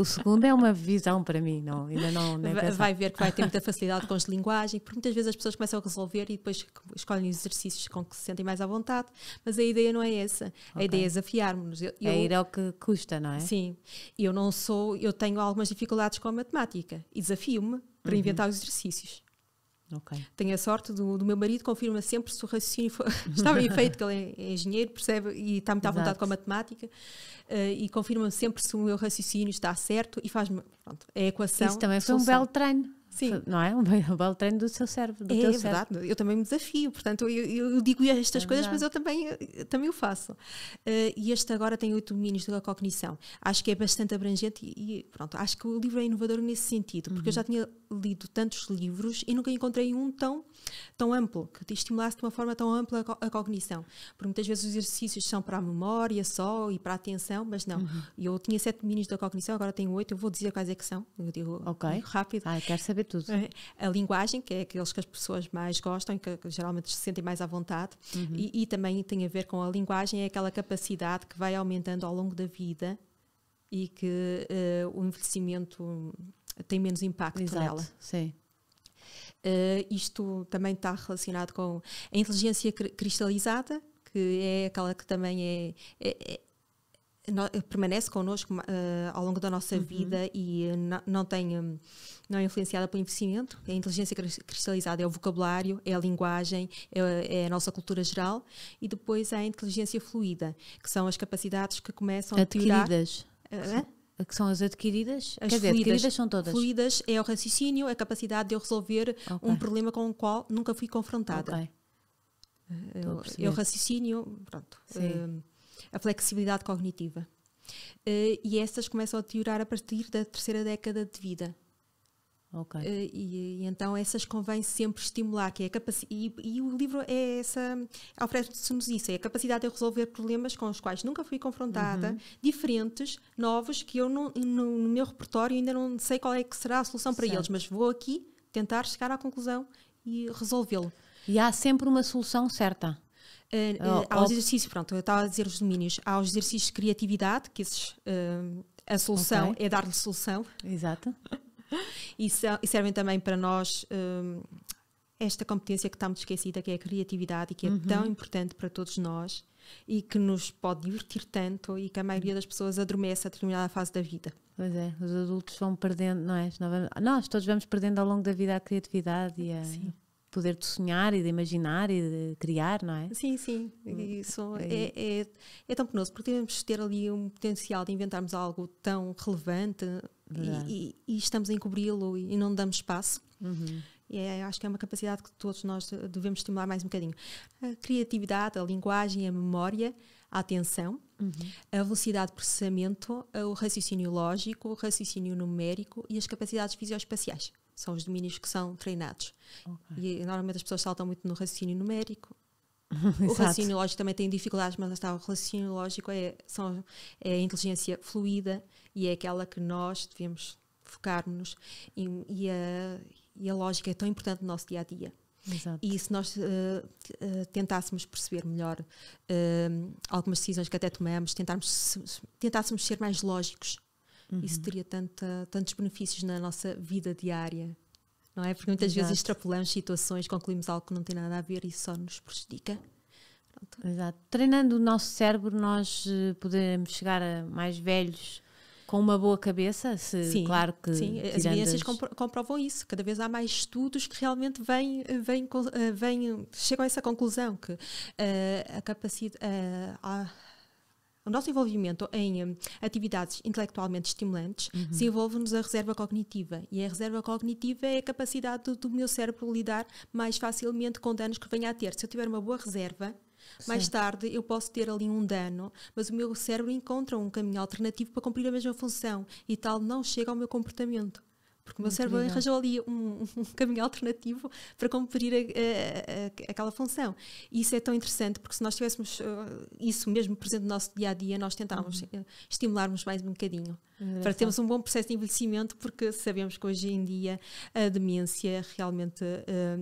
O segundo é uma visão para mim, não, ainda não. Nem vai, vai ver que vai ter muita facilidade com as linguagem, porque muitas vezes as pessoas começam a resolver e depois escolhem exercícios com que se sentem mais à vontade, mas a ideia não é essa. Okay. A ideia é desafiarmos-nos. É ir ao que custa, não é? Sim, eu não sou, eu tenho algumas dificuldades com a matemática e desafio-me para uhum. inventar os exercícios. Okay. Tenho a sorte do, do meu marido, confirma sempre se o raciocínio for, está bem feito, que ele é, é engenheiro, percebe e está muito à vontade com a matemática uh, e confirma sempre se o meu raciocínio está certo e faz-me. É a equação. Isso também foi solução. um belo treino. Sim. Não é? Um belo treino do seu cérebro. Do é, é verdade, cérebro. eu também me desafio, portanto, eu, eu digo estas é coisas, verdade. mas eu também, eu, também o faço. Uh, e este agora tem oito domínios da cognição. Acho que é bastante abrangente e, e, pronto, acho que o livro é inovador nesse sentido, porque uhum. eu já tinha lido tantos livros e nunca encontrei um tão, tão amplo, que te estimulasse de uma forma tão ampla a, a cognição. Porque muitas vezes os exercícios são para a memória só e para a atenção, mas não. Uhum. Eu tinha sete domínios da cognição, agora tenho oito, eu vou dizer quais é que são. Eu digo okay. rápido. Ah, quero saber sobretudo. A linguagem, que é aqueles que as pessoas mais gostam, que, que geralmente se sentem mais à vontade, uhum. e, e também tem a ver com a linguagem, é aquela capacidade que vai aumentando ao longo da vida e que uh, o envelhecimento tem menos impacto Exato, nela. Sim. Uh, isto também está relacionado com a inteligência cristalizada, que é aquela que também é, é, é no, eh, permanece connosco uh, ao longo da nossa uhum. vida e eh, não, não tem um, não é influenciada pelo envelhecimento a inteligência cristalizada é o vocabulário é a linguagem é, é, a nossa cultura geral e depois há a inteligência fluida que são as capacidades que começam adquiridas a que são as adquiridas as Quer fluidas, dizer, adquiridas são todas fluidas é o raciocínio a capacidade de eu resolver okay. um problema com o qual nunca fui confrontada okay. eu, raciocínio pronto Sim a flexibilidade cognitiva. Uh, e essas começam a deteriorar a partir da terceira década de vida. Okay. Uh, e, e, então essas convém sempre estimular, que é e, e, o livro é essa, oferece-nos isso, é a capacidade de resolver problemas com os quais nunca fui confrontada, uhum. diferentes, novos, que eu não, no, no, meu repertório ainda não sei qual é que será a solução para certo. eles, mas vou aqui tentar chegar à conclusão e resolvê-lo. E há sempre uma solução certa uh, aos exercícios, pronto, eu estava a dizer os domínios, há os exercícios de criatividade, que esses, eh, a solução okay. é dar-lhe solução. Exato. e, e, servem também para nós eh, esta competência que está muito esquecida, que é a criatividade e que é uhum. tão importante para todos nós e que nos pode divertir tanto e que a maioria uhum. das pessoas adormece a determinada fase da vida. Pois é, os adultos vão perdendo, não é? Nós todos vamos perdendo ao longo da vida a criatividade e a, Sim poder de sonhar e de imaginar e de criar, não é? Sim, sim. É? Isso é, é, é, é tão penoso, porque devemos ter ali um potencial de inventarmos algo tão relevante e, e, e, estamos a encobri-lo e, não damos espaço. Uhum. É, acho que é uma capacidade que todos nós devemos estimular mais um bocadinho. A criatividade, a linguagem, a memória, a atenção, uhum. a velocidade de processamento, o raciocínio lógico, o raciocínio numérico e as capacidades fisioespaciais. São os domínios que são treinados. Okay. E normalmente as pessoas saltam muito no raciocínio numérico. o raciocínio lógico também tem dificuldades, mas está, o raciocínio lógico é, são, é a inteligência fluida e é aquela que nós devemos focar nos e, e, e, a, lógica é tão importante no nosso dia a dia. Exato. E se nós uh, uh, tentássemos perceber melhor uh, algumas decisões que até tomamos, tentarmos, tentássemos ser mais lógicos Uhum. Isso teria tanta, tantos benefícios na nossa vida diária, não é? Porque muitas Exato. vezes extrapolamos situações, concluímos algo que não tem nada a ver e só nos prejudica. Pronto. Exato. Treinando o nosso cérebro, nós eh, podemos chegar a mais velhos com uma boa cabeça, se, sim, claro que. Sim, as evidências compro comprovam isso. Cada vez há mais estudos que realmente vêm, vêm, eh, vêm chegam a essa conclusão que uh, a capacidade. Uh, o nosso envolvimento em hum, atividades intelectualmente estimulantes uhum. se envolve-nos a reserva cognitiva. E a reserva cognitiva é a capacidade do, do meu cérebro lidar mais facilmente com danos que venha a ter. Se eu tiver uma boa reserva, mais Sim. tarde eu posso ter ali um dano, mas o meu cérebro encontra um caminho alternativo para cumprir a mesma função e tal não chega ao meu comportamento. Porque o meu cérebro legal. arranjou ali um, um, caminho alternativo para cumprir a, a, a, aquela função. E isso é tão interessante, porque se nós tivéssemos eh, isso mesmo presente no nosso dia a dia, nós tentávamos uhum. Eh, estimularmos mais um bocadinho. É para termos um bom processo de envelhecimento, porque sabemos que hoje em dia a demência realmente, eh,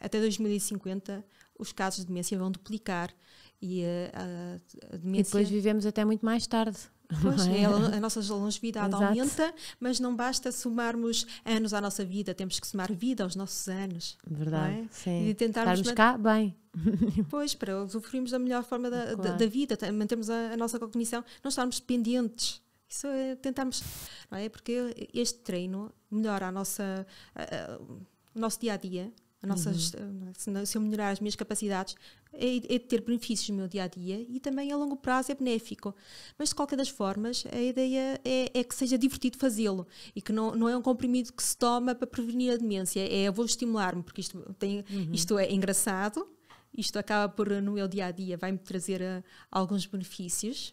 até 2050, os casos de demência vão duplicar. E, a, a demência... e depois vivemos até muito mais tarde. Pois é? é? a nossa longevidade Exato. aumenta, mas não basta somarmos anos à nossa vida, temos que somar vida aos nossos anos. Verdade. É? Sim. E tentarmos Estarmos cá bem. Pois, para usufruirmos da melhor forma da, claro. da, da vida, mantermos a, a, nossa cognição, não estarmos pendentes Isso é tentarmos, não é? Porque este treino melhora a nossa, a, a, o nosso dia a dia, a nossa, uhum. se, eu melhorar as minhas capacidades, é, é ter benefícios no meu dia a dia e também a longo prazo é benéfico. Mas de qualquer das formas, a ideia é, é que seja divertido fazê-lo e que não, não é um comprimido que se toma para prevenir a demência. É eu vou estimular-me, porque isto, tem, uhum. isto é engraçado, isto acaba por, no meu dia a dia, vai-me trazer uh, alguns benefícios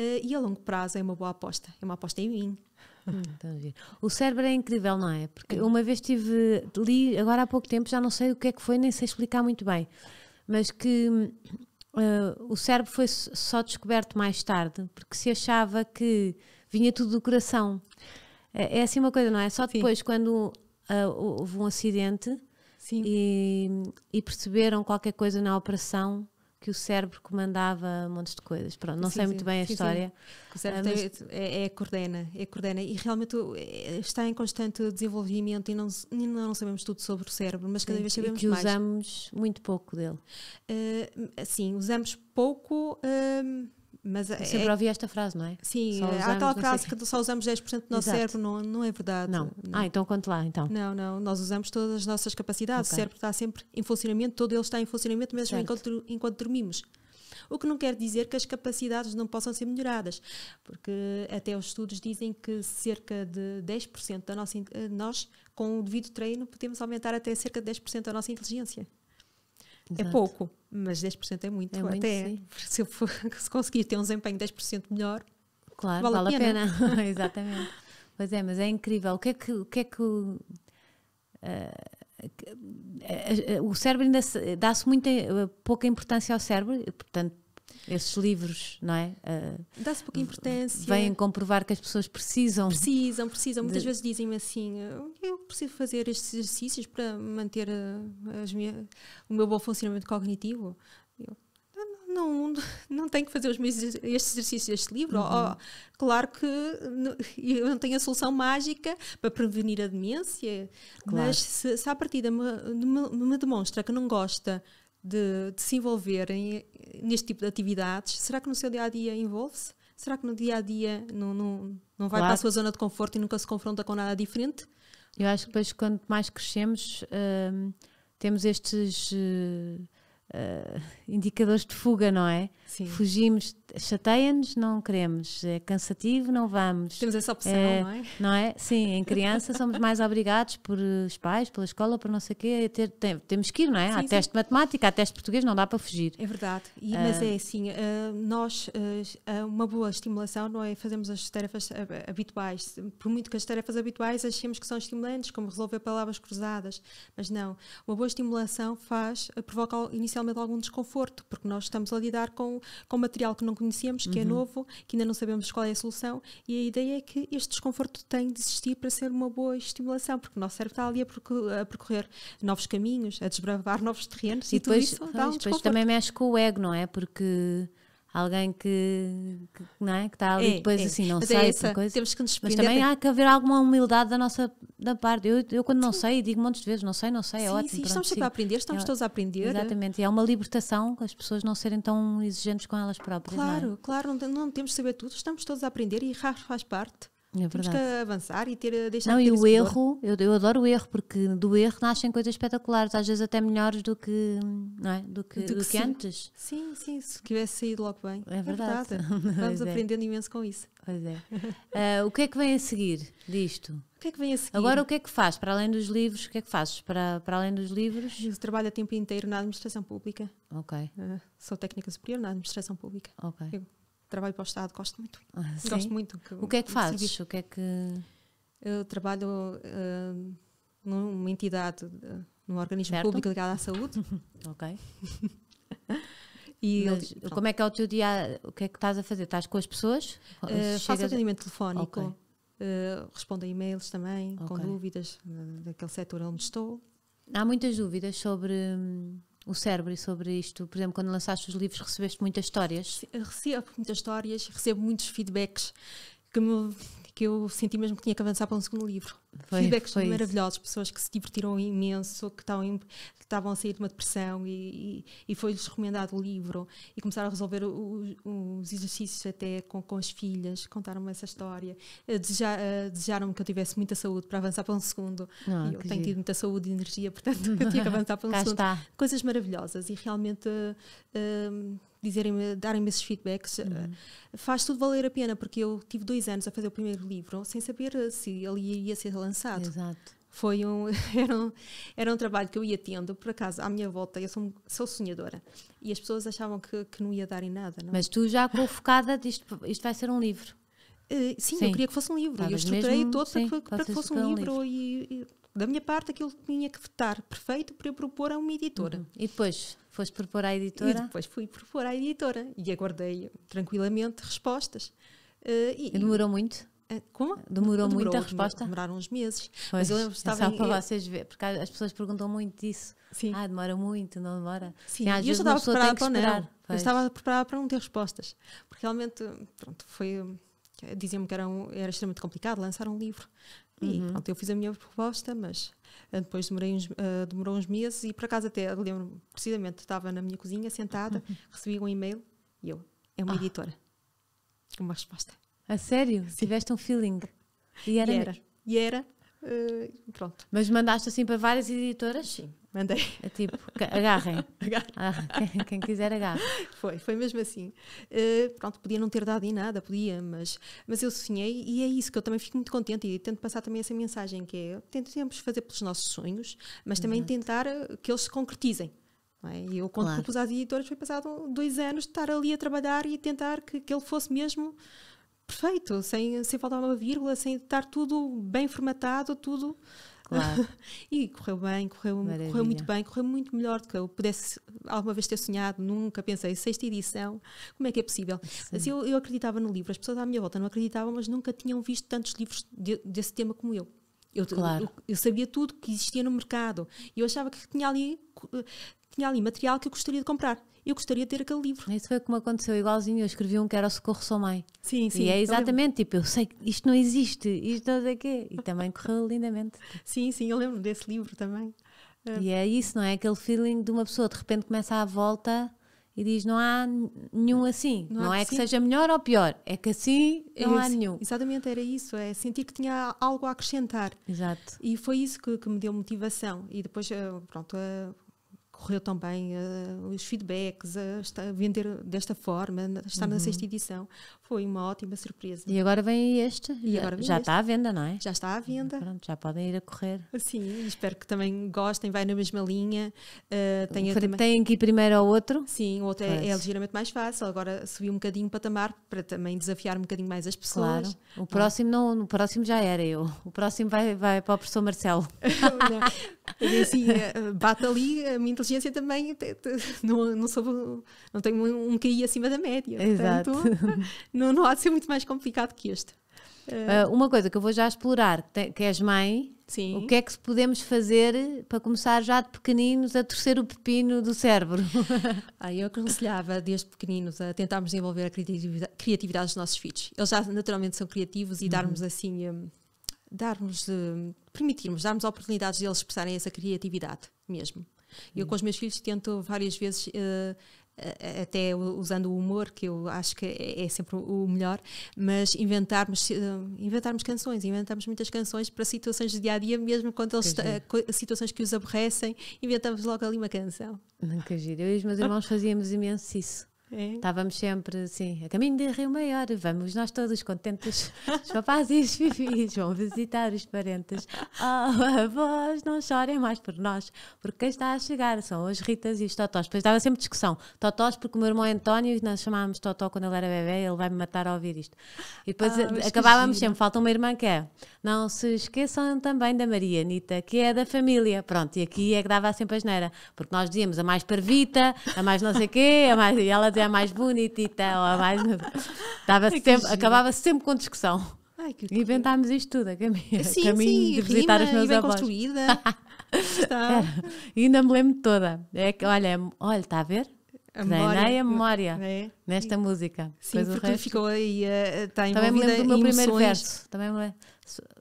uh, e a longo prazo é uma boa aposta. É uma aposta em mim. Então, o cérebro é incrível, não é? Porque uma vez tive, li agora há pouco tempo, já não sei o que é que foi, nem sei explicar muito bem, mas que uh, o cérebro foi só descoberto mais tarde, porque se achava que vinha tudo do coração. É, é assim uma coisa, não é? Só depois, Sim. quando uh, houve um acidente e, e perceberam qualquer coisa na operação que o cérebro comandava montes de coisas. Pronto, não sim, sei sim, muito bem a sim, história. O cérebro ah, mas... é, é, coordena, é coordena e realmente é, está em constante desenvolvimento e não, não sabemos tudo sobre o cérebro, mas cada vez sabemos e que mais. usamos muito pouco dele. Uh, sim, usamos pouco. Uh, mas eu é sempre ouvi esta frase, não é? Sim, há tal frase que só usamos 10% do nosso Exato. cérebro, não, não é verdade. Não. não. Ah, então conte lá, então. Não, não, nós usamos todas as nossas capacidades, okay. o cérebro está sempre em funcionamento, todo ele está em funcionamento mesmo enquanto, enquanto dormimos. O que não quer dizer que as capacidades não possam ser melhoradas, porque até os estudos dizem que cerca de 10% da nossa eh, nós com o devido treino podemos aumentar até cerca de 10% da nossa inteligência. Exato. É pouco, mas 10% é muito. É muito até se, eu for, se conseguir ter um desempenho 10% melhor, claro, vale, vale a pena. A pena. Exatamente. Pois é, mas é incrível. O que é que. O, que é que, uh, o cérebro ainda dá-se muita pouca importância ao cérebro, portanto esses livros, não é? Uh, Dá-se pouca importância. Vêm comprovar que as pessoas precisam. Precisam, precisam. Muitas vezes dizem-me assim: ah, eu preciso fazer estes exercícios para manter ah, minha, o meu bom funcionamento cognitivo. Eu, não, não tenho que fazer os meus, estes exercícios deste livro. Uhum. Oh, claro que eu não tenho a solução mágica para prevenir a demência, claro. mas se, se à partida me, me, me demonstra que não gosta de, de se envolverem eh, neste tipo de atividades, será que no seu dia a dia envolve-se? Será que no dia a dia não, não, não vai claro. para a sua zona de conforto e nunca se confronta com nada diferente? Eu acho que depois, quanto mais crescemos, uh, temos estes. Uh, uh, indicadores de fuga, não é? Sim. Fugimos, chateia-nos, não queremos, é cansativo, não vamos. Temos essa opção, é, não é? Não é? Sim, em criança somos mais obrigados por eh, os pais, pela escola, por não sei o quê, ter, tem, temos que ir, não é? Sim, há sim. teste de matemática, há teste de português, não dá para fugir. É verdade, e, ah. mas é assim, uh, nós, é uma boa estimulação, não é? Fazemos as tarefas habituais, por muito que as tarefas habituais achemos que são estimulantes, como resolver palavras cruzadas, mas não. Uma boa estimulação faz, provoca inicialmente realmente algum desconforto, porque nós estamos a lidar com, com material que não conhecemos, que é uhum. é novo, que ainda não sabemos qual é a solução, e a ideia é que este desconforto tem de existir para ser uma boa estimulação, porque o nosso cérebro está ali a, percorrer, a percorrer novos caminhos, a desbravar novos terrenos, e, e depois, tudo isso dá um depois também mexe com o ego, não é? Porque alguém que, que, não é? que está ali é, depois é. assim, não mas sei, é essa, coisa. Temos que nos mas também há que haver alguma humildade da nossa da parte. Eu, eu quando não sim. sei, digo montes de vezes, não sei, não sei, é sim, é ótimo. Sim, estamos sempre a aprender, estamos é, todos a aprender. Exatamente, e é uma libertação as pessoas não serem tão exigentes com elas próprias. É? Claro, não claro, não, não, temos de saber tudo, estamos todos a aprender e faz, faz parte. É verdade. Temos que avançar e ter, deixar Não, de ter e o erro, eu, eu, adoro o erro, porque do erro nascem coisas espetaculares, às vezes até melhores do que, não é? do que, do que, do que antes. Sim, sim, se tivesse saído logo bem. É verdade. É verdade. Vamos é. aprendendo imenso com isso. Pois é. Uh, o que é que vem a seguir disto? O que é que vem a seguir? Agora, o que é que faz? Para além dos livros, o que é que fazes para, para além dos livros? Eu trabalho a tempo inteiro na administração pública. Ok. Uh, sou técnica superior na administração pública. Ok. Eu, trabalho para o Estado, gosto muito. Ah, gosto muito. Que o que é que fazes? O que é que... Eu trabalho uh, numa entidade, uh, num organismo certo. público ligado à saúde. ok. e Mas, eu, como é que é o teu dia? O que é que estás a fazer? Estás com as pessoas? Uh, faço atendimento telefónico, okay. uh, respondo a e-mails também, okay. com dúvidas daquele setor onde estou. Há muitas dúvidas sobre. Hum, o cérebro e sobre isto? Por exemplo, quando lançaste os livros, recebeste muitas histórias? Recebo muitas histórias, recebo muitos feedbacks que me que eu senti mesmo que tinha que avançar para um segundo livro. Foi, Feedbacks foi maravilhosos, pessoas que se divertiram imenso, que estavam, a sair de uma depressão e, e, foi-lhes recomendado o livro e começaram a resolver os, os exercícios até com, com as filhas, contaram-me essa história, eh, eh, desejaram-me que eu tivesse muita saúde para avançar para um segundo. Ah, eu tenho giro. tido muita saúde e energia, portanto eu tinha que avançar para um segundo. Está. Coisas maravilhosas e realmente. uh, dizerem darem-me esses feedbacks, eh, uhum. faz tudo valer a pena, porque eu tive dois anos a fazer o primeiro livro sem saber eh, se ele iria ser lançado. Exato foi um era, um era um trabalho que eu ia tendo por acaso à minha volta eu sou, sou sonhadora e as pessoas achavam que, que não ia dar em nada não? É? mas tu já com focada isto, isto vai ser um livro sim, eh, sim, eu queria que fosse um livro Talvez eu estruturei mesmo, todo sim, para, que, para que fosse um livro, livro. E, e, da minha parte aquilo tinha que estar perfeito para eu propor a uma editora uhum. e depois Foste propor à editora? E depois fui propor à editora e aguardei tranquilamente respostas. Uh, e, e, demorou muito? Eh, como? Demorou, muito demorou, a resposta? Demoraram uns meses. Pois, Mas eu é estava é só em, para vocês verem, porque as pessoas perguntam muito disso. Sim. Ah, demora muito, não demora. Sim, Sim e vezes eu estava preparada para não. Eu estava preparada para não ter respostas. Porque realmente, pronto, foi. Diziam-me que era, um, era extremamente complicado lançar um livro. E uhum. pronto, eu fiz a minha proposta, mas eh, depois demorei uns, uh, demorou uns meses e por acaso até lembro precisamente, estava na minha cozinha sentada, recebi um e-mail e eu, é uma ah. editora. Uma resposta. A sério? Sim. Tiveste um feeling? E era. E era. E era uh, pronto. Mas mandaste assim para várias editoras? Sim. Mandei. É tipo, agarrem. agarrem. Quem, quem, quiser, agarre. Foi, foi mesmo assim. Uh, pronto, podia não ter dado em nada, podia, mas, mas eu sonhei e é isso que eu também fico muito contente e tento passar também essa mensagem que é, tentamos fazer pelos nossos sonhos, mas também Exato. tentar eh, que eles se concretizem. É? E eu, quando claro. propus às editoras, foi passado dois anos de estar ali a trabalhar e tentar que, que ele fosse mesmo perfeito, sem, sem faltar uma vírgula, sem estar tudo bem formatado, tudo Claro. e correu bem, correu, correu muito bem, correu muito melhor do que eu pudesse alguma vez ter sonhado, nunca pensei, sexta edição, como é que é possível? Assim, eu, eu acreditava no livro, as pessoas à minha volta não acreditavam, mas nunca tinham visto tantos livros de, desse tema como eu. Eu, claro. eu, eu, sabia tudo que existia no mercado e eu achava que tinha ali, tinha ali material que eu gostaria de comprar eu gostaria de ter aquele livro. Isso foi como aconteceu igualzinho, eu escrevi um que era o Socorro Sou Mãe. Sim, sim. E é exatamente, eu tipo, eu sei que isto não existe, isto não sei o quê. E também correu lindamente. Sim, sim, eu lembro desse livro também. Eh, e é isso, não é? Aquele feeling de uma pessoa de repente começa à volta e diz não há nenhum assim. Não, não é que, que seja melhor ou pior, é que assim é não isso. há nenhum. Exatamente, era isso, é sentir que tinha algo a acrescentar. Exato. E foi isso que, que me deu motivação. E depois, eh, pronto, eh, correu também uh, eh, os feedbacks, uh, está, vender desta forma, estar uhum. na sexta uhum. edição. Foi uma ótima surpresa. E agora vem este. E agora vem já este. está à venda, não é? Já está à venda. Pronto, já podem ir a correr. Sim, espero que também gostem, vai na mesma linha. Uh, tenha também... Tem que ir primeiro ao outro? Sim, o outro é, é, ligeiramente mais fácil. Agora subi um bocadinho o patamar para também desafiar um bocadinho mais as pessoas. Claro. O ah. próximo, não, o próximo já era eu. O próximo vai, vai para o professor Marcelo. não, é assim, bate ali a minha inteligência exigência também não, não, sou, não tenho um QI acima da média. Exato. Portanto, não, não há de ser muito mais complicado que este. Uh, uma coisa que eu vou já explorar, que, és mãe, Sim. o que é que podemos fazer para começar já de pequeninos a torcer o pepino do cérebro? ah, eu aconselhava desde pequeninos a tentarmos desenvolver a criatividade, criatividade dos nossos filhos. Eles já naturalmente são criativos e uhum. Assim, hum, darmos assim, hum, darmos, permitirmos, darmos oportunidades de eles expressarem essa criatividade mesmo eu com os meus filhos tento várias vezes uh, até usando o humor, que eu acho que é, é sempre o melhor, mas inventarmos, eh, inventarmos canções, inventarmos muitas canções para situações de dia a dia, mesmo quando eles, situações que os aborrecem, inventamos logo ali uma canção. nunca que giro. Eu e os meus irmãos fazíamos imenso isso. É. Estávamos sempre assim, a caminho de Rio Maior, vamos nós todos contentes, os papás e os filhos vão visitar os parentes. Oh, avós, não chorem mais por nós, porque quem está a chegar são as Ritas e os Totós. Depois dava sempre discussão, Totós, porque o meu irmão António, nós chamávamos Totó quando ele era bebê, ele vai me matar ao ouvir isto. E depois ah, acabávamos sempre, falta uma irmã que é, não se esqueçam também da Maria Anitta, que é da família. Pronto, e aqui é que dava sempre a geneira, porque nós dizíamos a mais parvita, a mais não sei o quê, a mais... e ela é a mais bonitita ou a mais. Tava Ai, sempre, acabava sempre com discussão. Ai, que Inventámos isto tudo a caminho, ah, sim, caminho sim, de visitar rima, os meus e bem avós. construída. É, ainda me lembro toda. É que, olha, é- olha, está a ver? A memória, a memória é, é? nesta música. Sim, Depois porque ficou aí, eh, está envolvida Também me lembro do meu primeiro verso. Também me lembro.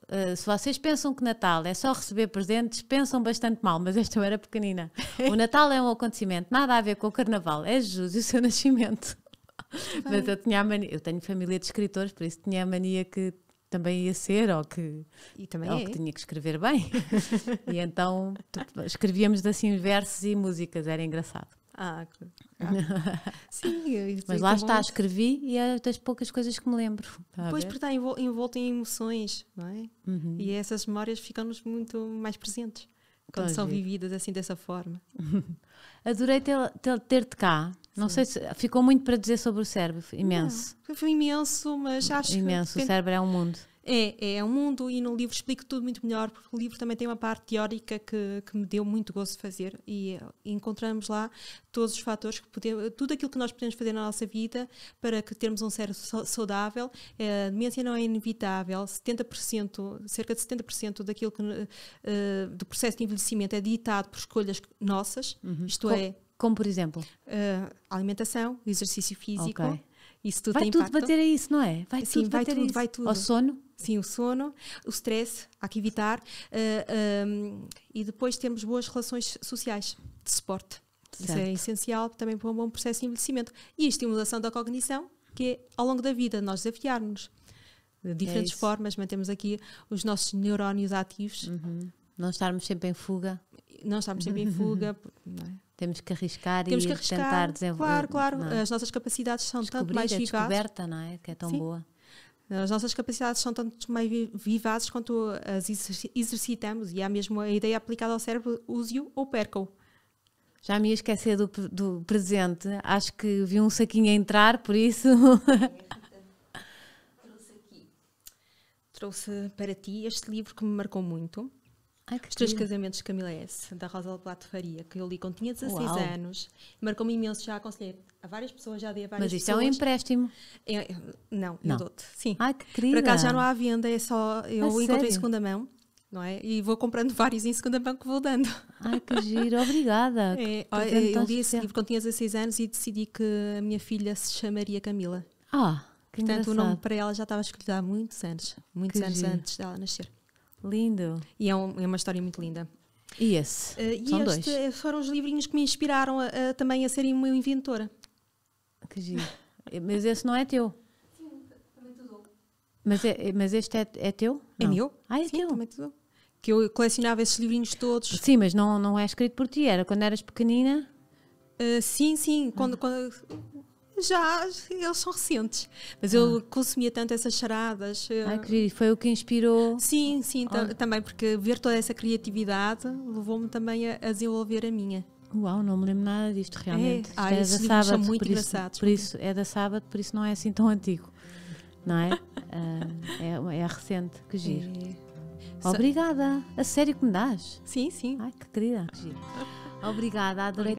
Eh, se vocês pensam que Natal é só receber presentes, pensam bastante mal, mas esta eu era pequenina. O Natal é um acontecimento, nada a ver com o Carnaval, é Jesus e o seu nascimento. Mas eu tinha mania, eu tenho família de escritores, por isso tinha a mania que também ia ser, ou que, e também ou é. que tinha que escrever bem. e então escrevíamos assim versos e músicas, era engraçado. A ah, Sim, eu, Sim, mas lá é está, muito. escrevi e é das poucas coisas que me lembro. pois, porque está envol envolto em emoções, não é? Uhum. E essas memórias ficam-nos muito mais presentes quando são é. vividas assim dessa forma. Adorei ter-te cá. Não Sim. sei se ficou muito para dizer sobre o cérebro, imenso. Não, foi imenso, mas acho imenso. que. Imenso, o cérebro é um mundo. É, é um mundo e no livro explico tudo muito melhor, porque o livro também tem uma parte teórica que, que me deu muito gosto de fazer e, e eh, encontramos lá todos os fatores que podemos, tudo aquilo que nós podemos fazer na nossa vida para que termos um cérebro saudável. Eh, a demência não é inevitável, 70%, cerca de 70% daquilo que, eh, do processo de envelhecimento é ditado por escolhas nossas, uhum. isto como, é. Como por exemplo? alimentação, exercício físico. Okay isso tudo vai tudo bater a isso, não é? Vai Sim, tudo vai bater tudo, a isso. vai tudo. Ao sono? Sim, o sono, o stress, há que evitar. Uh, eh, um, ehm, e depois temos boas relações sociais de suporte. Certo. Isso é essencial também para um bom processo de envelhecimento. E a estimulação da cognição, que é ao longo da vida nós desafiarmos de é diferentes é formas, mantemos aqui os nossos neurónios ativos. Uhum. Não estarmos sempre em fuga. Não estarmos sempre em fuga. Não é? Temos que arriscar Temos e que arriscar, tentar desenvolver. Claro, eh, claro. É? As nossas capacidades são tanto mais a descoberta, não é? Que é tão Sim. boa. As nossas capacidades são tanto mais vivazes quanto as exercitamos e há mesmo a ideia aplicada ao cérebro, use-o ou perca-o. Já me ia esquecer do, do presente. Acho que vi um saquinho entrar, por isso. Trouxe aqui. Trouxe para ti este livro que me marcou muito. Ai, Os Três Casamentos de Camila S., da Rosa Plato Faria, que eu li quando tinha 16 Uau. anos. Marcou-me imenso, já aconselhei a várias pessoas, já dei a várias Mas isso pessoas. é um empréstimo? É, é, eu, não, não, eu dou-te. Sim. Ai, que querida. Por acaso já não há venda, é só. Eu a encontrei em segunda mão. Não é? E vou comprando vários em segunda mão que vou dando. Ai, que giro, obrigada. É, que eu li esse livro quando tinha 16 anos e decidi que a minha filha se chamaria Camila. Ah, que Portanto, engraçado. o nome para ela já estava escolhido há muitos anos, muitos que anos giro. antes dela nascer. Lindo. E é, um, é uma história muito linda. E esse? Uh, e São este dois. foram os livrinhos que me inspiraram a, a, também a serem uma inventora. Que giro. Eh, mas esse não é teu? Sim, também te dou. Mas, é, eh, mas este é, é teu? É não. É meu. Ah, é Sim, teu? também te dou. Que eu colecionava esses livrinhos todos. Sim, mas não, não é escrito por ti, era quando eras pequenina? Uh, sim, sim. Quando, ah. quando, já eles são recentes. Mas ah. eu consumia tanto essas charadas. Ai, querido, foi o que inspirou. Sim, sim, oh. também, porque ver toda essa criatividade levou-me também a, a, desenvolver a minha. Uau, não me lembro nada disto é. realmente. É, ah, é da sábado, são muito por engraçados. Isso, por isso, é da sábado, por isso não é assim tão antigo. Não é? uh, é, é, recente, que giro. É. Obrigada, a sério que me dás. Sim, sim. Ai, que querida. Que giro. Obrigada, adorei